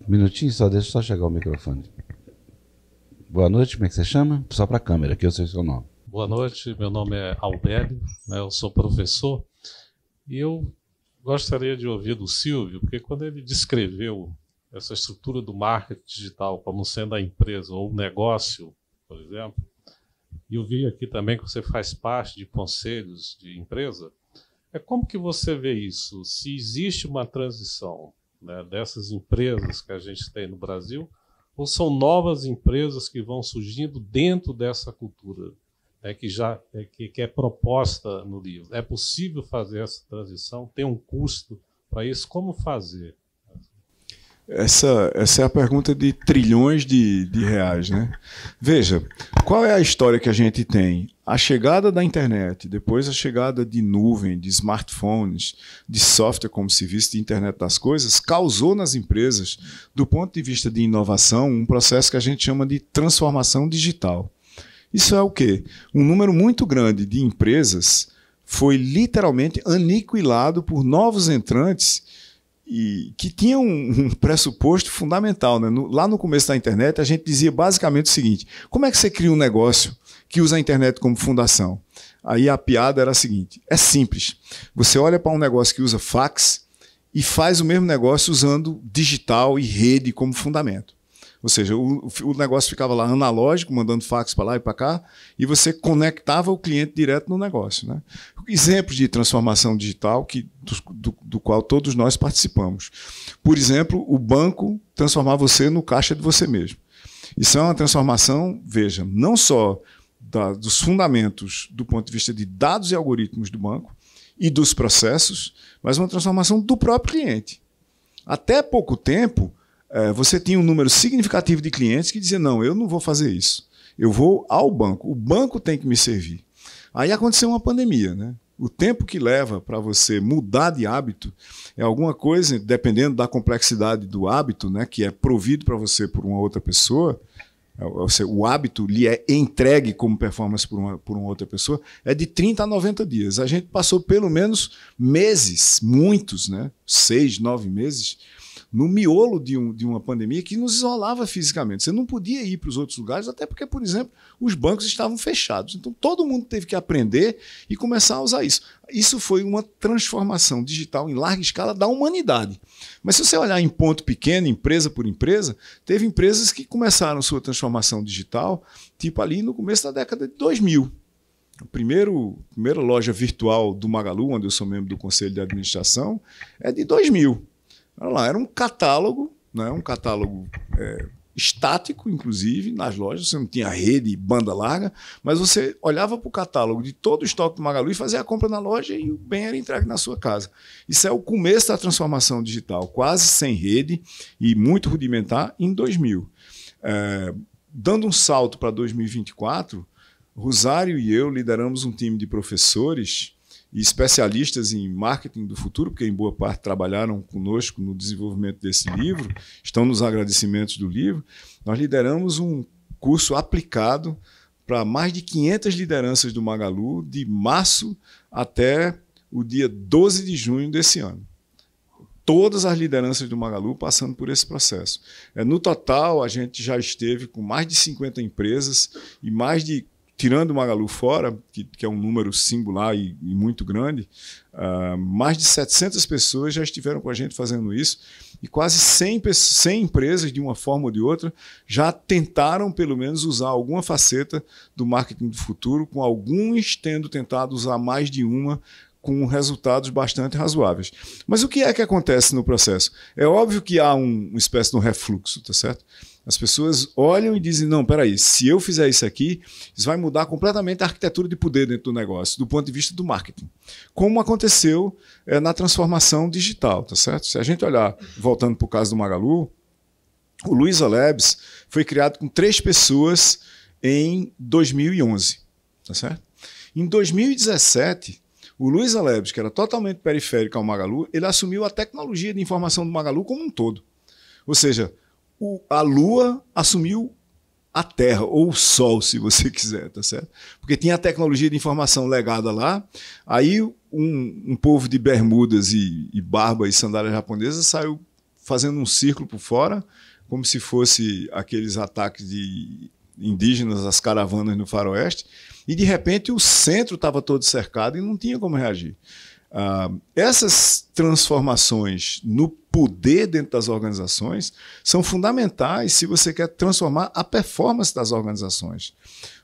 Um minutinho só, deixa eu só chegar o microfone. Boa noite, como é que você chama? Só para a câmera, que eu sei o seu nome. Boa noite, meu nome é Albélio, né, eu sou professor e eu gostaria de ouvir do Silvio, porque quando ele descreveu essa estrutura do marketing digital como sendo a empresa ou o negócio, por exemplo, e eu vi aqui também que você faz parte de conselhos de empresa, é como que você vê isso? Se existe uma transição né, dessas empresas que a gente tem no Brasil ou são novas empresas que vão surgindo dentro dessa cultura é, que já é, que, que é proposta no livro? É possível fazer essa transição? Tem um custo para isso? Como fazer? Essa, essa é a pergunta de trilhões de, de reais, né? Veja, qual é a história que a gente tem? A chegada da internet, depois a chegada de nuvem, de smartphones, de software como serviço de internet das coisas, causou nas empresas, do ponto de vista de inovação, um processo que a gente chama de transformação digital. Isso é o quê? Um número muito grande de empresas foi literalmente aniquilado por novos entrantes e que tinha um, um pressuposto fundamental. Né? No, lá no começo da internet, a gente dizia basicamente o seguinte: como é que você cria um negócio que usa a internet como fundação? Aí a piada era a seguinte: é simples. Você olha para um negócio que usa fax e faz o mesmo negócio usando digital e rede como fundamento. Ou seja, o, o negócio ficava lá analógico, mandando fax para lá e para cá, e você conectava o cliente direto no negócio. Né? Exemplos de transformação digital que, do, do qual todos nós participamos. Por exemplo, o banco transformar você no caixa de você mesmo. Isso é uma transformação, veja, não só da, dos fundamentos do ponto de vista de dados e algoritmos do banco e dos processos, mas uma transformação do próprio cliente. Até pouco tempo, é, você tinha um número significativo de clientes que dizia: não, eu não vou fazer isso. Eu vou ao banco. O banco tem que me servir. Aí aconteceu uma pandemia, né? O tempo que leva para você mudar de hábito é alguma coisa, dependendo da complexidade do hábito, né, que é provido para você por uma outra pessoa, é, o hábito lhe é entregue como performance por uma, por uma outra pessoa, é de 30 a 90 dias. A gente passou pelo menos meses, muitos, né, seis, nove meses, no miolo de, um, de uma pandemia que nos isolava fisicamente. Você não podia ir para os outros lugares, até porque, por exemplo, os bancos estavam fechados. Então todo mundo teve que aprender e começar a usar isso. Isso foi uma transformação digital em larga escala da humanidade. Mas se você olhar em ponto pequeno, empresa por empresa, teve empresas que começaram sua transformação digital, tipo ali no começo da década de 2000. A primeira loja virtual do Magalu, onde eu sou membro do conselho de administração, é de 2000. Era lá, era um catálogo, né? um catálogo é, estático, inclusive, nas lojas. Você não tinha rede, banda larga, mas você olhava para o catálogo de todo o estoque do Magalu e fazia a compra na loja e o bem era entregue na sua casa. Isso é o começo da transformação digital, quase sem rede e muito rudimentar, em 2000. É, dando um salto para 2024, Rosário e eu lideramos um time de professores e especialistas em marketing do futuro, porque em boa parte trabalharam conosco no desenvolvimento desse livro, estão nos agradecimentos do livro. Nós lideramos um curso aplicado para mais de 500 lideranças do Magalu, de março até o dia 12 de junho desse ano. Todas as lideranças do Magalu passando por esse processo. É, no total, a gente já esteve com mais de 50 empresas e mais de tirando o Magalu fora, que, que, é um número singular e, e muito grande, uh, mais de 700 pessoas já estiveram com a gente fazendo isso e quase 100, 100 empresas, de uma forma ou de outra, já tentaram pelo menos usar alguma faceta do marketing do futuro, com alguns tendo tentado usar mais de uma com resultados bastante razoáveis. Mas o que é que acontece no processo? É óbvio que há um, uma espécie de um refluxo, tá certo? As pessoas olham e dizem: não, peraí, se eu fizer isso aqui, isso vai mudar completamente a arquitetura de poder dentro do negócio, do ponto de vista do marketing. Como aconteceu é, na transformação digital, tá certo? Se a gente olhar, voltando para o caso do Magalu, o Luiza Labs foi criado com três pessoas em 2011, tá certo? Em 2017, o Luiz Labs, que era totalmente periférico ao Magalu, ele assumiu a tecnologia de informação do Magalu como um todo. Ou seja, a Lua assumiu a Terra, ou o Sol, se você quiser, tá certo? Porque tinha a tecnologia de informação legada lá, aí um, um povo de bermudas e, e barba e sandália japonesa saiu fazendo um círculo por fora, como se fosse aqueles ataques de indígenas, as caravanas no faroeste, e de repente o centro estava todo cercado e não tinha como reagir. Ah, essas transformações no poder dentro das organizações são fundamentais se você quer transformar a performance das organizações.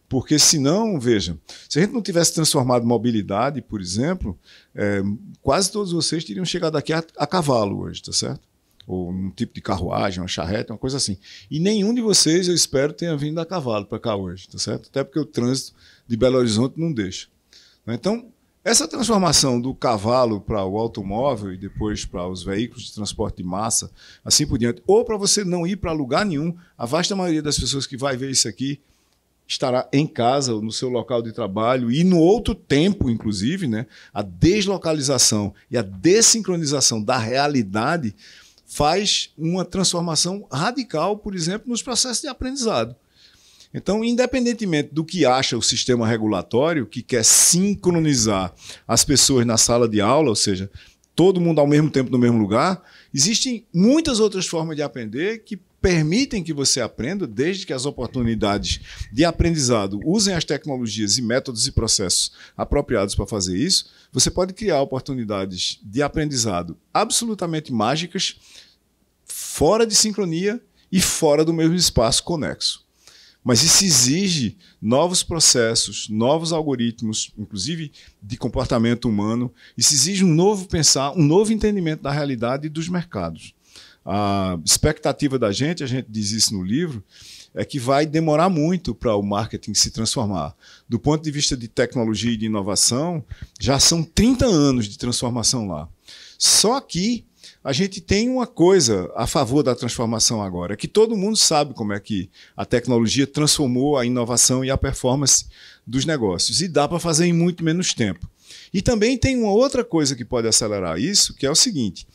Porque senão, veja, se a gente não tivesse transformado mobilidade, por exemplo, é, quase todos vocês teriam chegado aqui a, a cavalo hoje, tá certo? Ou um tipo de carruagem, uma charrete, uma coisa assim. E nenhum de vocês, eu espero, tenha vindo a cavalo para cá hoje, tá certo? Até porque o trânsito de Belo Horizonte não deixa. Então, essa transformação do cavalo para o automóvel e depois para os veículos de transporte de massa, assim por diante, ou para você não ir para lugar nenhum, a vasta maioria das pessoas que vai ver isso aqui estará em casa ou no seu local de trabalho e no outro tempo, inclusive, né? A deslocalização e a dessincronização da realidade faz uma transformação radical, por exemplo, nos processos de aprendizado. Então, independentemente do que acha o sistema regulatório, que quer sincronizar as pessoas na sala de aula, ou seja, todo mundo ao mesmo tempo no mesmo lugar, existem muitas outras formas de aprender que permitem que você aprenda, desde que as oportunidades de aprendizado usem as tecnologias e métodos e processos apropriados para fazer isso, você pode criar oportunidades de aprendizado absolutamente mágicas, fora de sincronia e fora do mesmo espaço conexo. Mas isso exige novos processos, novos algoritmos, inclusive de comportamento humano. Isso exige um novo pensar, um novo entendimento da realidade e dos mercados. A expectativa da gente, a gente diz isso no livro, é que vai demorar muito para o marketing se transformar. Do ponto de vista de tecnologia e de inovação, já são 30 anos de transformação lá. Só que a gente tem uma coisa a favor da transformação agora, é que todo mundo sabe como é que a tecnologia transformou a inovação e a performance dos negócios. E dá para fazer em muito menos tempo. E também tem uma outra coisa que pode acelerar isso, que é o seguinte: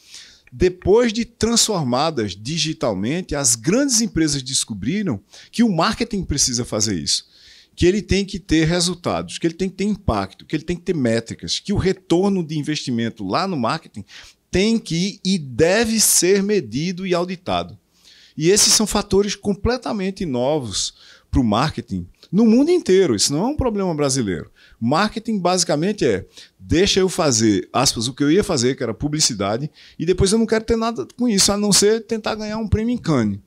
depois de transformadas digitalmente, as grandes empresas descobriram que o marketing precisa fazer isso que ele tem que ter resultados, que ele tem que ter impacto, que ele tem que ter métricas, que o retorno de investimento lá no marketing tem que e deve ser medido e auditado. E esses são fatores completamente novos para o marketing no mundo inteiro. Isso não é um problema brasileiro. Marketing basicamente é deixa eu fazer, aspas, o que eu ia fazer, que era publicidade, e depois eu não quero ter nada com isso, a não ser tentar ganhar um prêmio em Cannes.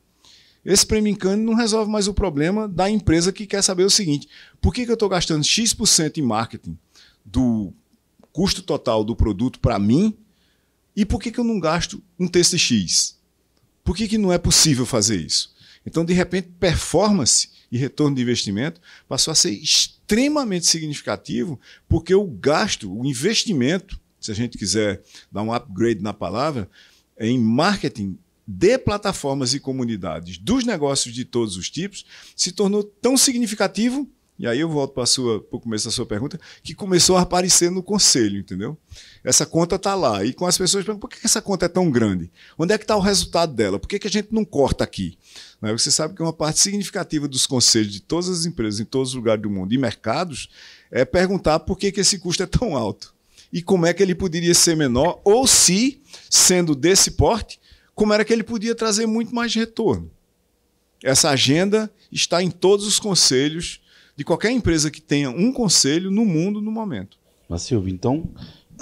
Esse prêmio em Cannes não resolve mais o problema da empresa que quer saber o seguinte: por que, que eu estou gastando X% em marketing do custo total do produto para mim e por que, que eu não gasto um TCX? Por que, que não é possível fazer isso? Então, de repente, performance e retorno de investimento passou a ser extremamente significativo, porque o gasto, o investimento, se a gente quiser dar um upgrade na palavra, é em marketing de plataformas e comunidades dos negócios de todos os tipos se tornou tão significativo, e aí eu volto para o começo da sua pergunta, que começou a aparecer no conselho, entendeu? Essa conta está lá. E com as pessoas perguntam, por que essa conta é tão grande? Onde é que está o resultado dela? Por que, que a gente não corta aqui? Né? Você sabe que uma parte significativa dos conselhos de todas as empresas, em todos os lugares do mundo e mercados, é perguntar por que, que esse custo é tão alto. E como é que ele poderia ser menor, ou se, sendo desse porte, como era que ele podia trazer muito mais retorno. Essa agenda está em todos os conselhos de qualquer empresa que tenha um conselho no mundo no momento. Mas, Silvio, então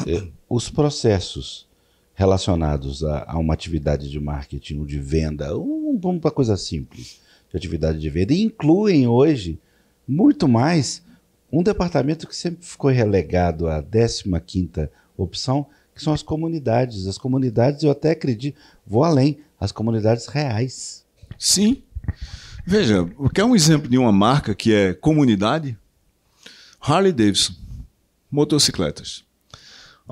é. os processos relacionados a, a, uma atividade de marketing ou de venda, um, vamos para coisa simples, de atividade de venda, incluem hoje muito mais um departamento que sempre ficou relegado à 15ª opção, que são as comunidades. As comunidades, eu até acredito, vou além, as comunidades reais. Sim. Veja, quer é um exemplo de uma marca que é comunidade? Harley Davidson, motocicletas.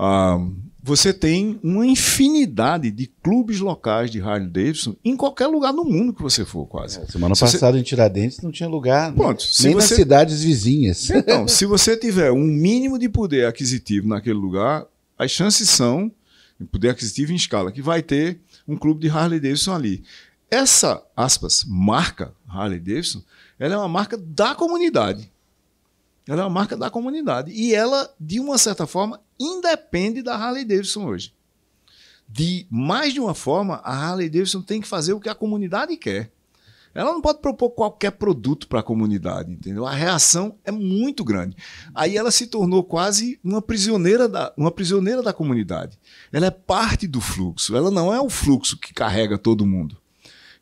Ah, você tem uma infinidade de clubes locais de Harley Davidson em qualquer lugar do mundo que você for, quase. É, semana se passada você... em Tiradentes não tinha lugar né? Pronto, nem você... nas cidades vizinhas. Então, se você tiver um mínimo de poder aquisitivo naquele lugar, as chances são, poder aquisitivo em escala, que vai ter um clube de Harley Davidson ali. Essa, aspas, marca Harley Davidson, ela é uma marca da comunidade. Ela é uma marca da comunidade. E ela, de uma certa forma, independe da Harley Davidson hoje. De mais de uma forma, a Harley Davidson tem que fazer o que a comunidade quer. Ela não pode propor qualquer produto para a comunidade, entendeu? A reação é muito grande. Aí ela se tornou quase uma prisioneira da, uma prisioneira da comunidade. Ela é parte do fluxo, ela não é o fluxo que carrega todo mundo.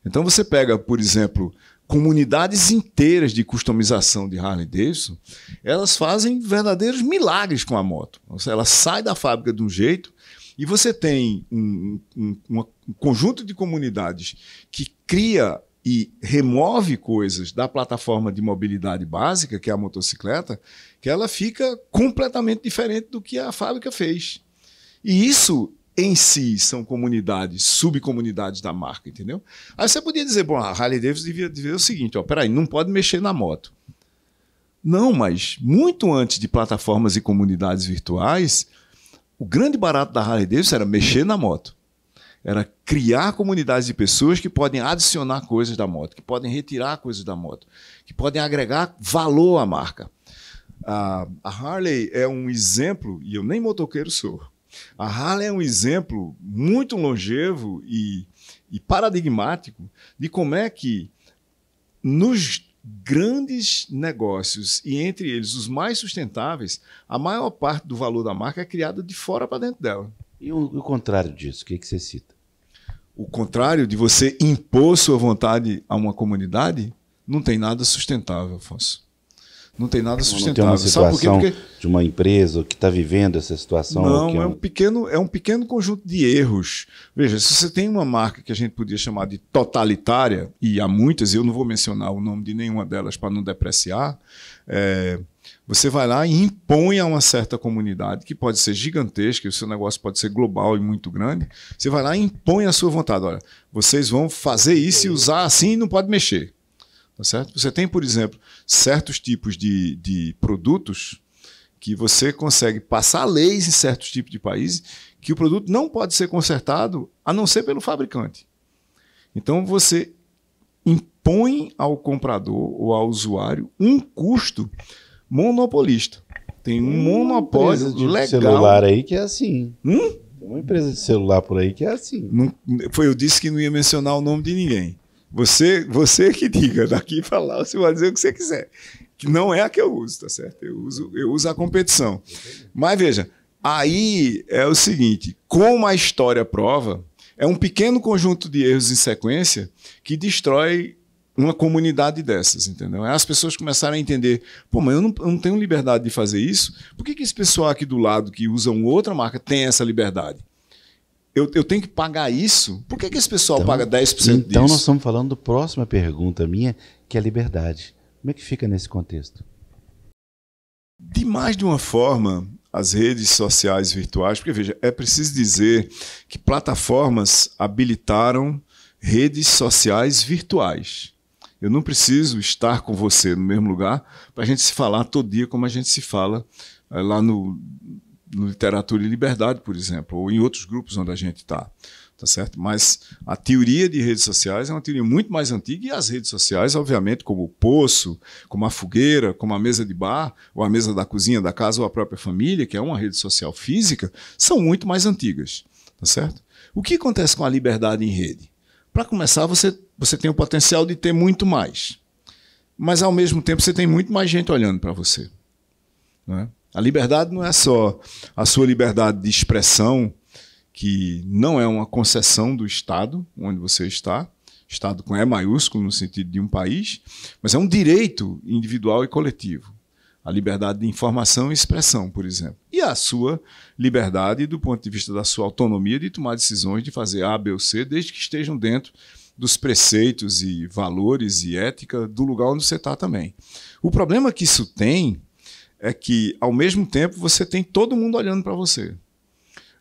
Então você pega, por exemplo, comunidades inteiras de customização de Harley Davidson, elas fazem verdadeiros milagres com a moto. ela sai da fábrica de um jeito e você tem um, um, um conjunto de comunidades que cria e remove coisas da plataforma de mobilidade básica, que é a motocicleta, que ela fica completamente diferente do que a fábrica fez. E isso em si são comunidades, subcomunidades da marca, entendeu? Aí você podia dizer, bom, a Harley Davidson devia dizer o seguinte, ó, peraí, não pode mexer na moto. Não, mas muito antes de plataformas e comunidades virtuais, o grande barato da Harley Davidson era mexer na moto. Era criar comunidades de pessoas que podem adicionar coisas da moto, que podem retirar coisas da moto, que podem agregar valor à marca. Ah, a Harley é um exemplo, e eu nem motoqueiro sou, a Harley é um exemplo muito longevo e, e paradigmático de como é que nos grandes negócios e entre eles os mais sustentáveis, a maior parte do valor da marca é criada de fora para dentro dela. E o, o contrário disso, o que, é que você cita? O contrário de você impor sua vontade a uma comunidade não tem nada sustentável, Afonso. Não tem nada sustentável. Não tem uma situação Porque... de uma empresa que está vivendo essa situação. Não, é, é um... é um... pequeno, é um pequeno conjunto de erros. Veja, se você tem uma marca que a gente podia chamar de totalitária, e há muitas, eu não vou mencionar o nome de nenhuma delas para não depreciar, é, você vai lá e impõe a uma certa comunidade, que pode ser gigantesca, e o seu negócio pode ser global e muito grande, você vai lá e impõe a sua vontade. Olha, vocês vão fazer isso e usar assim e não pode mexer. Tá certo? Você tem, por exemplo, certos tipos de, de produtos que você consegue passar leis em certos tipos de países que o produto não pode ser consertado a não ser pelo fabricante. Então você impõe ao comprador ou ao usuário um custo monopolista. Tem um monopólio de legal. celular aí que é assim. Hum? uma empresa de celular por aí que é assim. Não, foi eu disse que não ia mencionar o nome de ninguém. Você, você que diga, daqui para lá você vai dizer o que você quiser. Que não é a que eu uso, tá certo? Eu uso, eu uso a competição. Mas veja, aí é o seguinte: como a história prova, é um pequeno conjunto de erros em sequência que destrói uma comunidade dessas, entendeu? As pessoas começaram a entender, pô, mas eu não, eu não tenho liberdade de fazer isso, por que, que esse pessoal aqui do lado que usa uma outra marca tem essa liberdade? eu, eu tenho que pagar isso? Por que, que esse pessoal então, paga 10% então disso? Então nós estamos falando da próxima pergunta minha, que é a liberdade. Como é que fica nesse contexto? De mais de uma forma, as redes sociais virtuais, porque veja, é preciso dizer que plataformas habilitaram redes sociais virtuais. Eu não preciso estar com você no mesmo lugar para a gente se falar todo dia como a gente se fala é, lá no, literatura e liberdade, por exemplo, ou em outros grupos onde a gente está, tá certo? Mas a teoria de redes sociais é uma teoria muito mais antiga e as redes sociais, obviamente, como o poço, como a fogueira, como a mesa de bar, ou a mesa da cozinha da casa ou a própria família, que é uma rede social física, são muito mais antigas, tá certo? O que acontece com a liberdade em rede? Para começar, você, você tem o potencial de ter muito mais, mas ao mesmo tempo você tem muito mais gente olhando para você. Né? A liberdade não é só a sua liberdade de expressão, que não é uma concessão do Estado onde você está, Estado com E maiúsculo no sentido de um país, mas é um direito individual e coletivo. A liberdade de informação e expressão, por exemplo. E a sua liberdade do ponto de vista da sua autonomia de tomar decisões de fazer A, B ou C, desde que estejam dentro dos preceitos e valores e ética do lugar onde você está também. O problema que isso tem é que, ao mesmo tempo, você tem todo mundo olhando para você.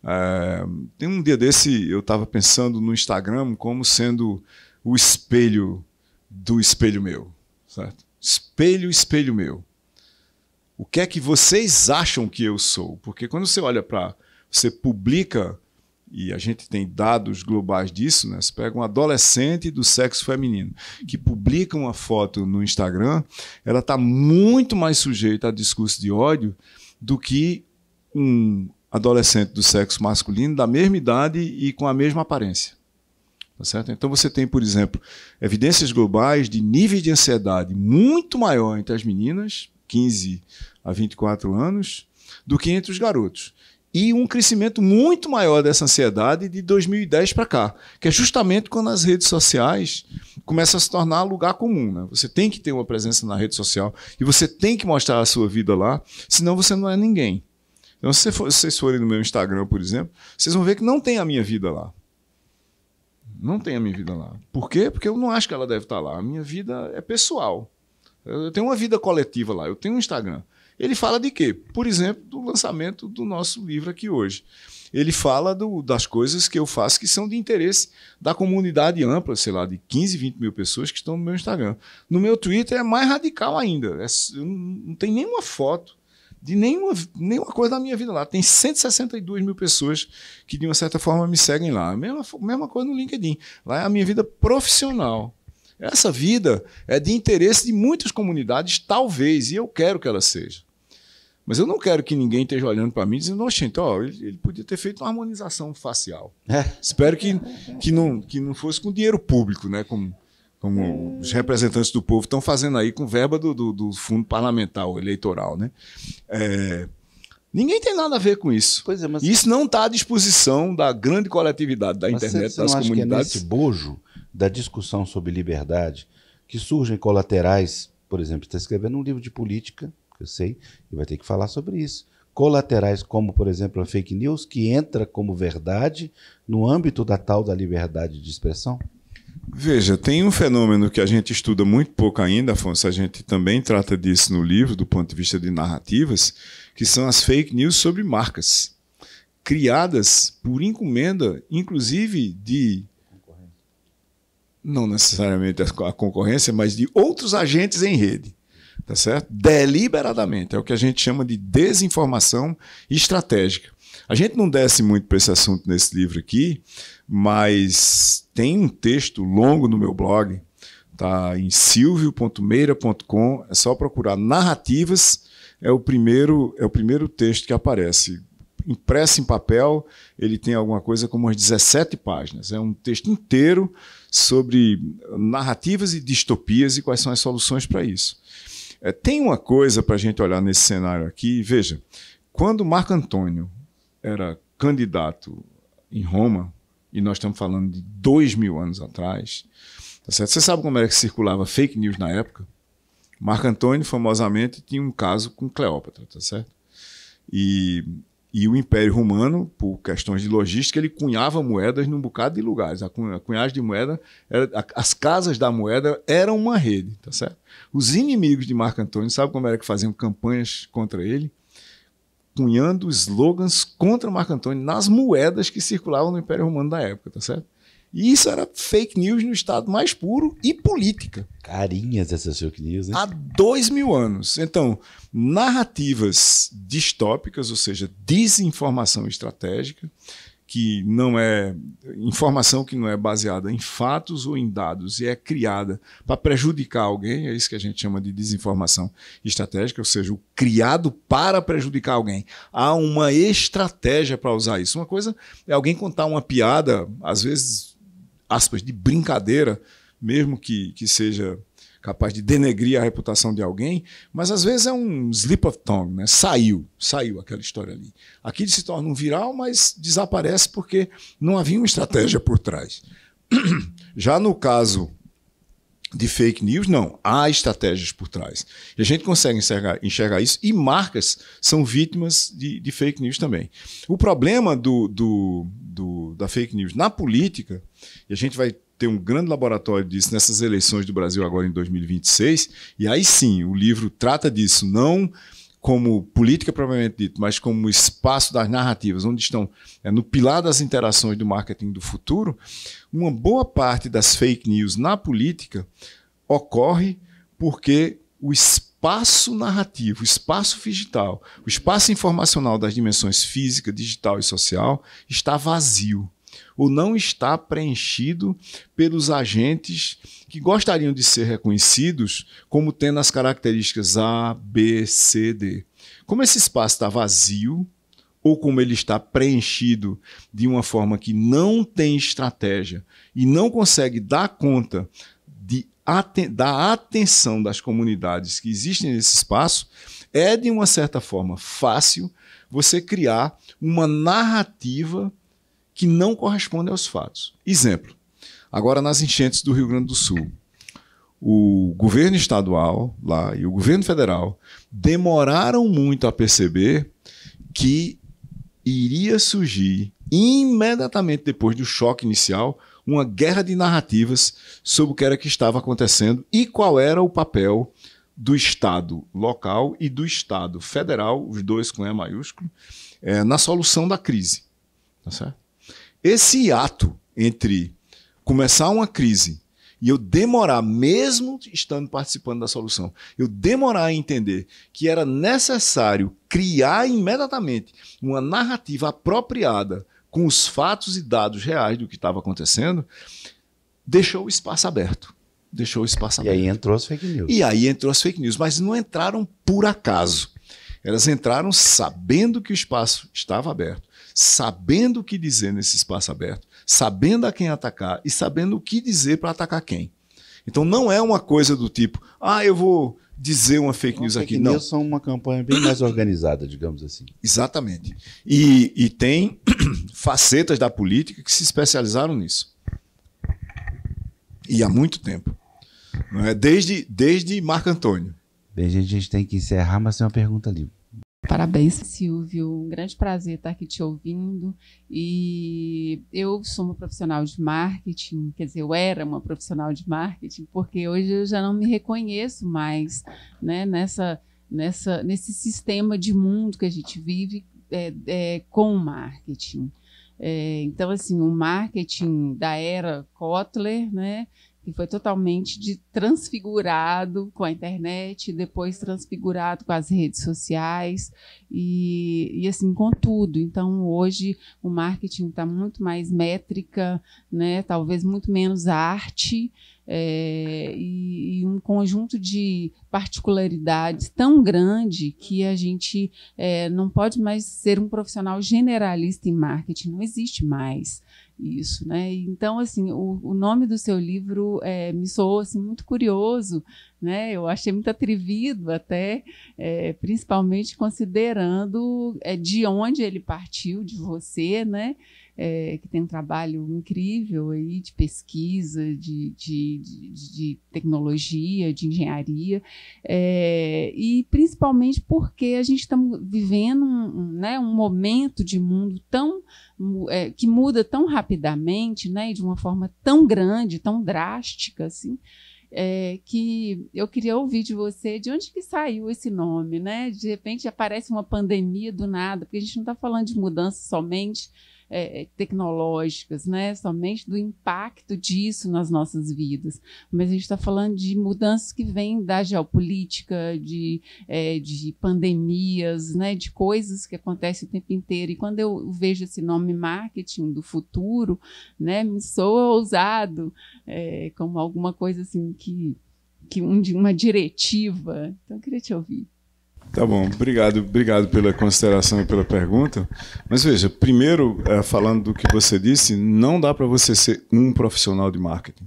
É, tem um dia desse, eu estava pensando no Instagram como sendo o espelho do espelho meu, certo? Espelho, espelho meu. O que é que vocês acham que eu sou? Porque quando você olha para, você publica e a gente tem dados globais disso, né? Você pega um adolescente do sexo feminino que publica uma foto no Instagram, ela está muito mais sujeita a discurso de ódio do que um adolescente do sexo masculino da mesma idade e com a mesma aparência. Tá certo? Então você tem, por exemplo, evidências globais de níveis de ansiedade muito maior entre as meninas, 15 a 24 anos, do que entre os garotos e um crescimento muito maior dessa ansiedade de 2010 para cá, que é justamente quando as redes sociais começam a se tornar lugar comum. Né? Você tem que ter uma presença na rede social e você tem que mostrar a sua vida lá, senão você não é ninguém. Então, se vocês forem no meu Instagram, por exemplo, vocês vão ver que não tem a minha vida lá. Não tem a minha vida lá. Por quê? Porque eu não acho que ela deve estar lá. A minha vida é pessoal. Eu tenho uma vida coletiva lá, eu tenho um Instagram. Ele fala de quê? Por exemplo, do lançamento do nosso livro aqui hoje. Ele fala do, das coisas que eu faço que são de interesse da comunidade ampla, sei lá, de 15, 20 mil pessoas que estão no meu Instagram. No meu Twitter é mais radical ainda. É, não tem nenhuma foto de nenhuma, nenhuma coisa da minha vida lá. Tem 162 mil pessoas que, de uma certa forma, me seguem lá. Mesma, mesma coisa no LinkedIn. Lá é a minha vida profissional. Essa vida é de interesse de muitas comunidades, talvez, e eu quero que ela seja. Mas eu não quero que ninguém esteja olhando para mim dizendo, oxe, então, ele, ele, podia ter feito uma harmonização facial. É. Espero que, que, não, que não fosse com dinheiro público, né? Como, como os representantes do povo estão fazendo aí com verba do, do, do fundo parlamentar eleitoral, né? É, ninguém tem nada a ver com isso. Pois é, mas... Isso não está à disposição da grande coletividade da mas internet, você, você das não comunidades. Acha que é nesse bojo da discussão sobre liberdade que surgem colaterais, por exemplo, está escrevendo um livro de política eu sei, e vai ter que falar sobre isso. Colaterais, como, por exemplo, a fake news, que entra como verdade no âmbito da tal da liberdade de expressão? Veja, tem um fenômeno que a gente estuda muito pouco ainda, Afonso, a gente também trata disso no livro, do ponto de vista de narrativas, que são as fake news sobre marcas, criadas por encomenda, inclusive de não necessariamente a concorrência, mas de outros agentes em rede tá certo? Deliberadamente, é o que a gente chama de desinformação estratégica. A gente não desce muito para esse assunto nesse livro aqui, mas tem um texto longo no meu blog, tá em silvio.meira.com, é só procurar narrativas, é o primeiro é o primeiro texto que aparece impresso em papel, ele tem alguma coisa como umas 17 páginas. É um texto inteiro sobre narrativas e distopias e quais são as soluções para isso. É, tem uma coisa para a gente olhar nesse cenário aqui. Veja, quando Marco Antônio era candidato em Roma, e nós estamos falando de dois mil anos atrás, tá certo? você sabe como era que circulava fake news na época? Marco Antônio, famosamente, tinha um caso com Cleópatra, tá certo? E e o Império Romano, por questões de logística, ele cunhava moedas num bocado de lugares. A cunhagem de moeda, era, as casas da moeda eram uma rede, tá certo? Os inimigos de Marco Antônio, sabe como era que faziam campanhas contra ele? Cunhando slogans contra Marco Antônio nas moedas que circulavam no Império Romano da época, tá certo? E isso era fake news no estado mais puro e política. Carinhas essas fake news, hein? Há dois mil anos. Então, narrativas distópicas, ou seja, desinformação estratégica, que não é informação que não é baseada em fatos ou em dados e é criada para prejudicar alguém, é isso que a gente chama de desinformação estratégica, ou seja, o criado para prejudicar alguém. Há uma estratégia para usar isso. Uma coisa é alguém contar uma piada, às vezes aspas, de brincadeira, mesmo que, que seja capaz de denegrir a reputação de alguém, mas às vezes é um slip of tongue, né? Saiu, saiu aquela história ali. Aqui se torna um viral, mas desaparece porque não havia uma estratégia por trás. Já no caso de fake news, não. Há estratégias por trás. E a gente consegue enxergar, enxergar isso, e marcas são vítimas de, de, fake news também. O problema do, do, do, da fake news na política, e a gente vai ter um grande laboratório disso nessas eleições do Brasil agora em 2026, e aí sim, o livro trata disso, não como política propriamente dito, mas como espaço das narrativas, onde estão é, no pilar das interações do marketing do futuro, uma boa parte das fake news na política ocorre porque o espaço espaço narrativo, o espaço digital, o espaço informacional das dimensões física, digital e social está vazio ou não está preenchido pelos agentes que gostariam de ser reconhecidos como tendo as características A, B, C, D. Como esse espaço está vazio, ou como ele está preenchido de uma forma que não tem estratégia e não consegue dar conta da atenção das comunidades que existem nesse espaço, é de uma certa forma fácil você criar uma narrativa que não corresponde aos fatos. Exemplo, agora nas enchentes do Rio Grande do Sul. O governo estadual lá e o governo federal demoraram muito a perceber que iria surgir imediatamente depois do choque inicial uma guerra de narrativas sobre o que era que estava acontecendo e qual era o papel do Estado local e do Estado federal, os dois com E maiúsculo, é, na solução da crise. Tá certo? Esse ato entre começar uma crise e eu demorar, mesmo estando participando da solução, eu demorar a entender que era necessário criar imediatamente uma narrativa apropriada com os fatos e dados reais do que estava acontecendo, deixou o espaço aberto. Deixou o espaço aberto. E aí entrou as fake news. E aí entrou as fake news, mas não entraram por acaso. Elas entraram sabendo que o espaço estava aberto, sabendo o que dizer nesse espaço aberto, sabendo a quem atacar e sabendo o que dizer para atacar quem. Então não é uma coisa do tipo, ah, eu vou dizer uma fake uma news fake aqui. News não. são uma campanha bem mais organizada, digamos assim. Exatamente. E, e tem facetas da política que se especializaram nisso. E há muito tempo. Não é? desde, desde Marco Antônio. Bem, gente, a gente tem que encerrar, mas tem uma pergunta ali. Parabéns. Silvio, um grande prazer estar aqui te ouvindo. E eu sou uma profissional de marketing, quer dizer, eu era uma profissional de marketing, porque hoje eu já não me reconheço mais né, nessa, nessa, nesse sistema de mundo que a gente vive é, é, com o marketing. É, então, assim, o marketing da era Kotler, né? e foi totalmente de, transfigurado com a internet, depois transfigurado com as redes sociais e, e assim com tudo. Então hoje o marketing está muito mais métrica, né? Talvez muito menos arte. É, e, e, um conjunto de particularidades tão grande que a gente é, não pode mais ser um profissional generalista em marketing, não existe mais isso, né? Então, assim, o, o nome do seu livro é, me soou assim, muito curioso, né? Eu achei muito atrevido até, é, principalmente considerando é, de onde ele partiu, de você, né? é, que tem um trabalho incrível aí de pesquisa, de, de, de, de tecnologia, de engenharia, é, e principalmente porque a gente está vivendo um, né, um momento de mundo tão é, que muda tão rapidamente, né, e de uma forma tão grande, tão drástica, assim, é, que eu queria ouvir de você de onde que saiu esse nome, né? De repente aparece uma pandemia do nada, porque a gente não está falando de mudança somente é, é, tecnológicas, né? somente do impacto disso nas nossas vidas, mas a gente está falando de mudanças que vêm da geopolítica, de, é, de pandemias, né? de coisas que acontecem o tempo inteiro. E quando eu vejo esse nome marketing do futuro, né? me soa ousado, é, como alguma coisa assim que, que um, uma diretiva. Então, eu queria te ouvir. Tá bom, obrigado, obrigado pela consideração e pela pergunta. Mas veja, primeiro, é, falando do que você disse, não dá para você ser um profissional de marketing.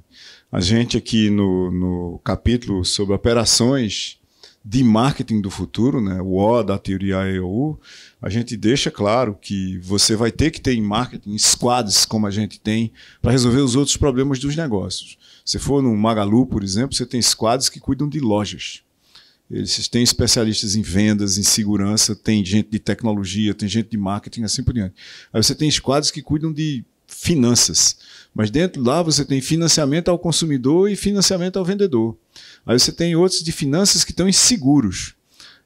A gente aqui no, no capítulo sobre operações de marketing do futuro, né, o O da teoria EOU, a gente deixa claro que você vai ter que ter em marketing squads como a gente tem para resolver os outros problemas dos negócios. Se for no Magalu, por exemplo, você tem squads que cuidam de lojas. Eles têm especialistas em vendas, em segurança, tem gente de tecnologia, tem gente de marketing, assim por diante. Aí você tem esquadros que cuidam de finanças, mas dentro lá você tem financiamento ao consumidor e financiamento ao vendedor. Aí você tem outros de finanças que estão em seguros.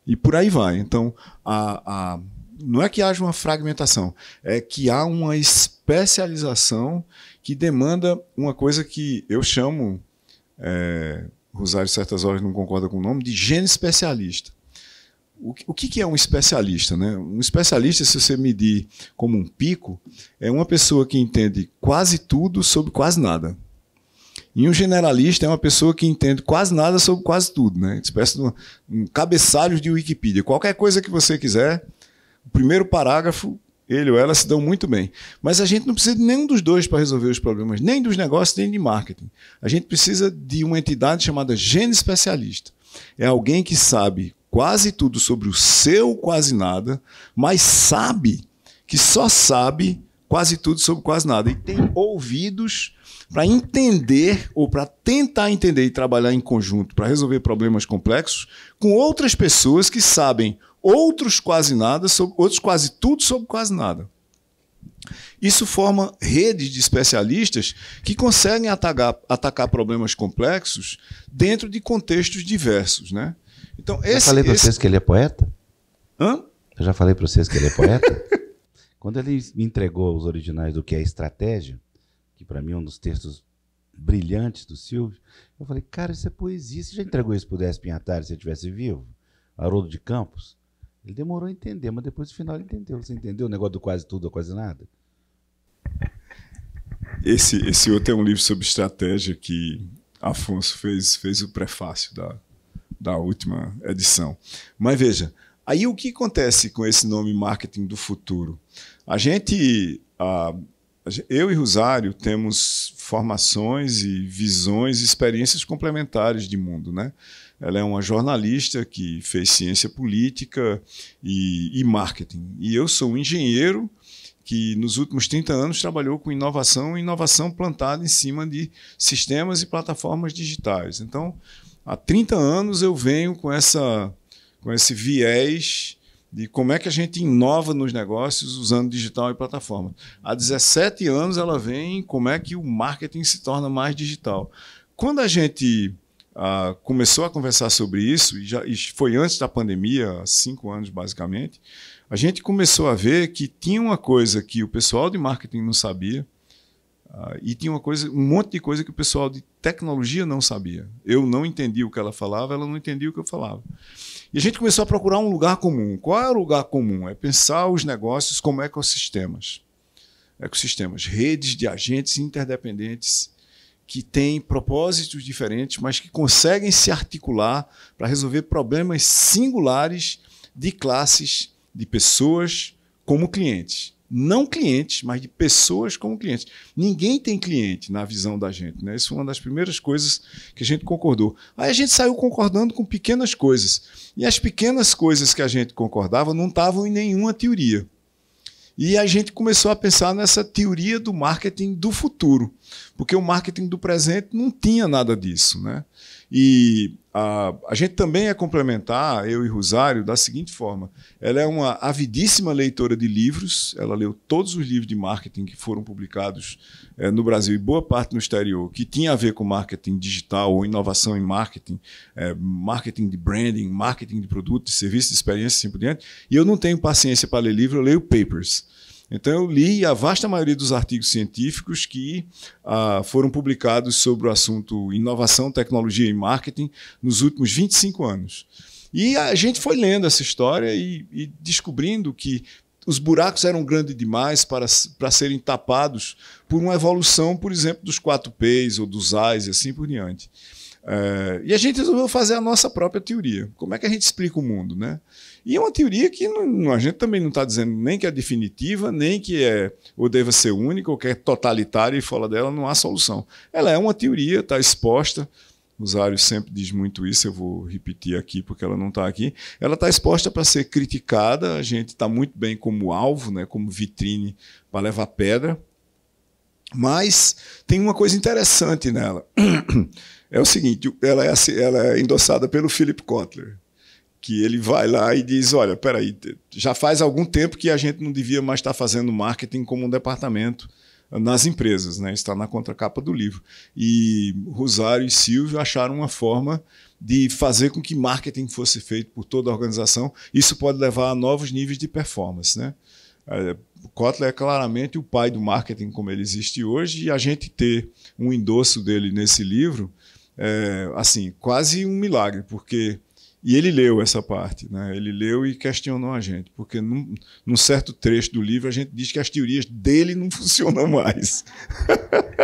E por aí vai. Então, a, a, não é que haja uma fragmentação, é que há uma especialização que demanda uma coisa que eu chamo. É, Rosário, certas horas, não concorda com o nome, de gene especialista. O, que, o que é um especialista? Né? Um especialista, se você medir como um pico, é uma pessoa que entende quase tudo sobre quase nada. E um generalista é uma pessoa que entende quase nada sobre quase tudo, né? Espécie de um, um cabeçalho de Wikipedia. Qualquer coisa que você quiser, o primeiro parágrafo ele ou ela se dão muito bem. Mas a gente não precisa de nenhum dos dois para resolver os problemas, nem dos negócios, nem de marketing. A gente precisa de uma entidade chamada gene especialista. É alguém que sabe quase tudo sobre o seu quase nada, mas sabe que só sabe quase tudo sobre quase nada. E tem ouvidos para entender ou para tentar entender e trabalhar em conjunto para resolver problemas complexos com outras pessoas que sabem outros quase nada, sobre, outros quase tudo sobre quase nada. Isso forma redes de especialistas que conseguem atacar, atacar problemas complexos dentro de contextos diversos. Né? Então, esse, já falei para esse... vocês que ele é poeta? Hã? Eu já falei para vocês que ele é poeta? Quando ele me entregou os originais do que é estratégia, que para mim é um dos textos brilhantes do Silvio, eu falei, cara, isso é poesia. Você já entregou isso para o Décio se ele estivesse vivo? Haroldo de Campos? Ele demorou a entender, mas depois no final ele entendeu. Você entendeu o negócio do quase tudo ou quase nada? Esse, esse outro é um livro sobre estratégia que Afonso fez, fez o prefácio da, da última edição. Mas veja, aí o que acontece com esse nome marketing do futuro? A gente, a, eu e Rosário temos formações e visões e experiências complementares de mundo, né? Ela é uma jornalista que fez ciência política e, e marketing. E eu sou um engenheiro que nos últimos 30 anos trabalhou com inovação e inovação plantada em cima de sistemas e plataformas digitais. Então, há 30 anos eu venho com, essa, com esse viés de como é que a gente inova nos negócios usando digital e plataforma. Há 17 anos ela vem como é que o marketing se torna mais digital. Quando a gente uh, começou a conversar sobre isso, e, já, e foi antes da pandemia, há cinco anos basicamente, a gente começou a ver que tinha uma coisa que o pessoal de marketing não sabia, Uh, e tinha uma coisa, um monte de coisa que o pessoal de tecnologia não sabia. Eu não entendia o que ela falava, ela não entendia o que eu falava. E a gente começou a procurar um lugar comum. Qual é o lugar comum? É pensar os negócios como ecossistemas. Ecossistemas, redes de agentes interdependentes que têm propósitos diferentes, mas que conseguem se articular para resolver problemas singulares de classes de pessoas como clientes. Não clientes, mas de pessoas como clientes. Ninguém tem cliente na visão da gente. Né? Isso foi uma das primeiras coisas que a gente concordou. Aí a gente saiu concordando com pequenas coisas. E as pequenas coisas que a gente concordava não estavam em nenhuma teoria. E a gente começou a pensar nessa teoria do marketing do futuro, porque o marketing do presente não tinha nada disso, né? E a, a gente também é complementar, eu e Rosário, da seguinte forma: ela é uma avidíssima leitora de livros, ela leu todos os livros de marketing que foram publicados é, no Brasil e boa parte no exterior, que tinha a ver com marketing digital ou inovação em marketing, é, marketing de branding, marketing de produto, de serviço, de experiência e assim por diante. E eu não tenho paciência para ler livro, eu leio papers. Então, eu li a vasta maioria dos artigos científicos que ah, foram publicados sobre o assunto inovação, tecnologia e marketing nos últimos 25 anos. E a gente foi lendo essa história e, e descobrindo que os buracos eram grandes demais para, para serem tapados por uma evolução, por exemplo, dos 4Ps ou dos A's e assim por diante. É, e a gente resolveu fazer a nossa própria teoria. Como é que a gente explica o mundo, né? E é uma teoria que não, a gente também não está dizendo nem que é definitiva, nem que é ou deva ser única, ou que é totalitária e fora dela não há solução. Ela é uma teoria, está exposta. Rosário sempre diz muito isso, eu vou repetir aqui porque ela não está aqui. Ela está exposta para ser criticada, a gente está muito bem como alvo, né, como vitrine para levar pedra. Mas tem uma coisa interessante nela. É o seguinte, ela é, ela é endossada pelo Philip Kotler que ele vai lá e diz: olha, peraí, já faz algum tempo que a gente não devia mais estar fazendo marketing como um departamento nas empresas, né? Está na contracapa do livro. E Rosário e Silvio acharam uma forma de fazer com que marketing fosse feito por toda a organização. Isso pode levar a novos níveis de performance, né? É, Kotler é claramente o pai do marketing como ele existe hoje e a gente ter um endosso dele nesse livro é, assim, quase um milagre, porque e ele leu essa parte, né? ele leu e questionou a gente, porque num, num, certo trecho do livro a gente diz que as teorias dele não funcionam mais.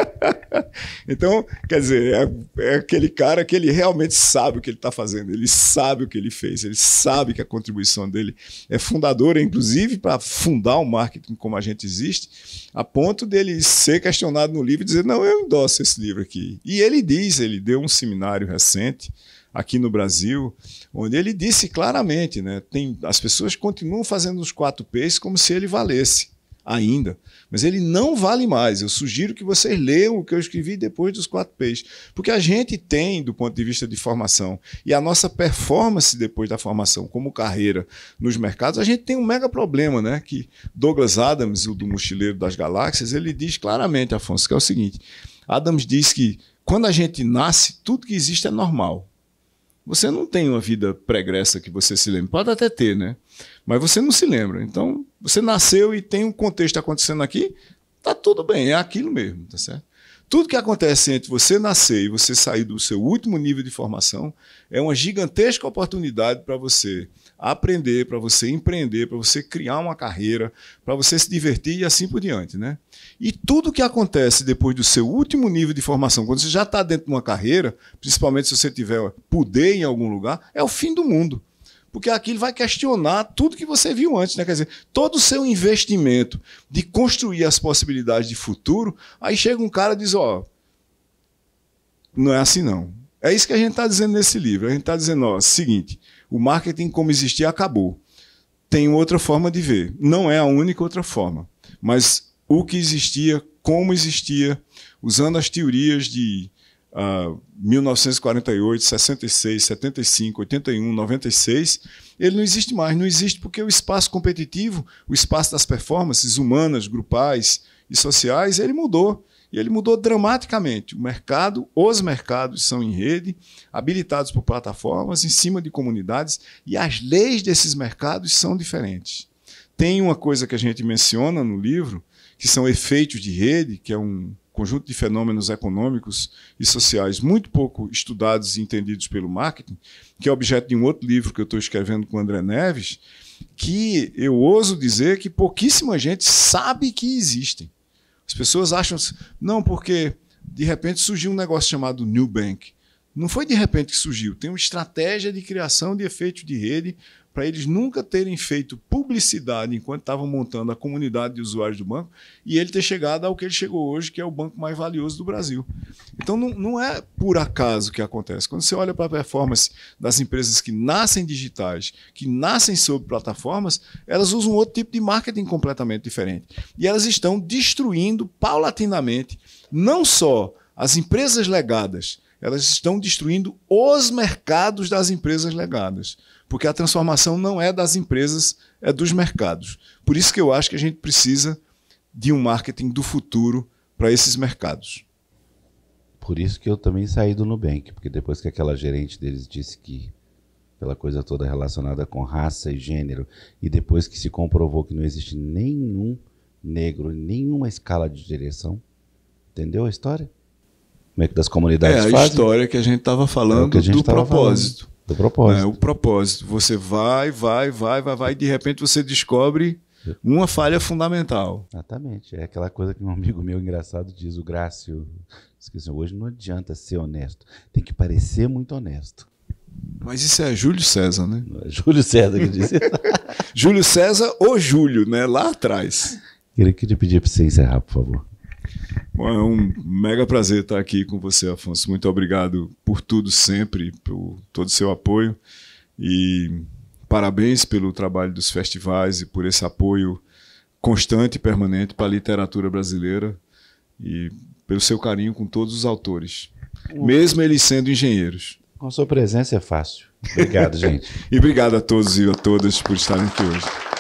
então, quer dizer, é, é, aquele cara que ele realmente sabe o que ele está fazendo, ele sabe o que ele fez, ele sabe que a contribuição dele é fundadora, inclusive para fundar o marketing como a gente existe, a ponto dele ser questionado no livro e dizer: não, eu endosso esse livro aqui. E ele diz, ele deu um seminário recente aqui no Brasil, onde ele disse claramente, né, tem, as pessoas continuam fazendo os 4Ps como se ele valesse ainda, mas ele não vale mais. Eu sugiro que vocês leiam o que eu escrevi depois dos 4Ps, porque a gente tem, do ponto de vista de formação, e a nossa performance depois da formação como carreira nos mercados, a gente tem um mega problema, né, que Douglas Adams, o do Mochileiro das Galáxias, ele diz claramente, Afonso, que é o seguinte, Adams diz que quando a gente nasce, tudo que existe é normal você não tem uma vida pregressa que você se lembre. Pode até ter, né? Mas você não se lembra. Então, você nasceu e tem um contexto acontecendo aqui, tá tudo bem, é aquilo mesmo, tá certo? Tudo que acontece entre você nascer e você sair do seu último nível de formação é uma gigantesca oportunidade para você aprender, para você empreender, para você criar uma carreira, para você se divertir e assim por diante. Né? E tudo que acontece depois do seu último nível de formação, quando você já está dentro de uma carreira, principalmente se você tiver poder em algum lugar, é o fim do mundo porque aquilo vai questionar tudo que você viu antes, né? Quer dizer, todo o seu investimento de construir as possibilidades de futuro, aí chega um cara e diz, ó, oh, não é assim não. É isso que a gente está dizendo nesse livro. A gente está dizendo, ó, é seguinte, o marketing como existia acabou. Tem outra forma de ver. Não é a única outra forma, mas o que existia, como existia, usando as teorias de uh, 1948, 66, 75, 81, 96, ele não existe mais. Não existe porque o espaço competitivo, o espaço das performances humanas, grupais e sociais, ele mudou. E ele mudou dramaticamente. O mercado, os mercados são em rede, habilitados por plataformas, em cima de comunidades, e as leis desses mercados são diferentes. Tem uma coisa que a gente menciona no livro, que são efeitos de rede, que é um conjunto de fenômenos econômicos e sociais muito pouco estudados e entendidos pelo marketing, que é objeto de um outro livro que eu estou escrevendo com o André Neves, que eu ouso dizer que pouquíssima gente sabe que existem. As pessoas acham, não, porque de repente surgiu um negócio chamado New Bank não foi de repente que surgiu. Tem uma estratégia de criação de efeito de rede para eles nunca terem feito publicidade enquanto estavam montando a comunidade de usuários do banco e ele ter chegado ao que ele chegou hoje, que é o banco mais valioso do Brasil. Então não, não é por acaso que acontece. Quando você olha para a performance das empresas que nascem digitais, que nascem sob plataformas, elas usam outro tipo de marketing completamente diferente. E elas estão destruindo paulatinamente não só as empresas legadas, elas estão destruindo os mercados das empresas legadas, porque a transformação não é das empresas, é dos mercados. Por isso que eu acho que a gente precisa de um marketing do futuro para esses mercados. Por isso que eu também saí do Nubank, porque depois que aquela gerente deles disse que pela coisa toda relacionada com raça e gênero, e depois que se comprovou que não existe nenhum negro, nenhuma escala de direção, entendeu a história? meio que das comunidades. É a fazem. história que a gente estava é falando é do propósito. Do propósito. É, o propósito. Você vai, vai, vai, vai, vai, e de repente você descobre uma falha fundamental. Exatamente. É aquela coisa que um amigo meu engraçado diz, o Grácio. Esqueci, hoje não adianta ser honesto. Tem que parecer muito honesto. Mas isso é Júlio César, né? É Júlio César que disse. Júlio César ou Júlio, né? Lá atrás. Queria, queria pedir para você encerrar, por favor. Bom, é um mega prazer estar aqui com você, Afonso. Muito obrigado por tudo sempre, por todo o seu apoio. E parabéns pelo trabalho dos festivais e por esse apoio constante e permanente para a literatura brasileira e pelo seu carinho com todos os autores, mesmo eles sendo engenheiros. Com sua presença é fácil. Obrigado, gente. e obrigado a todos e a todas por estarem aqui hoje.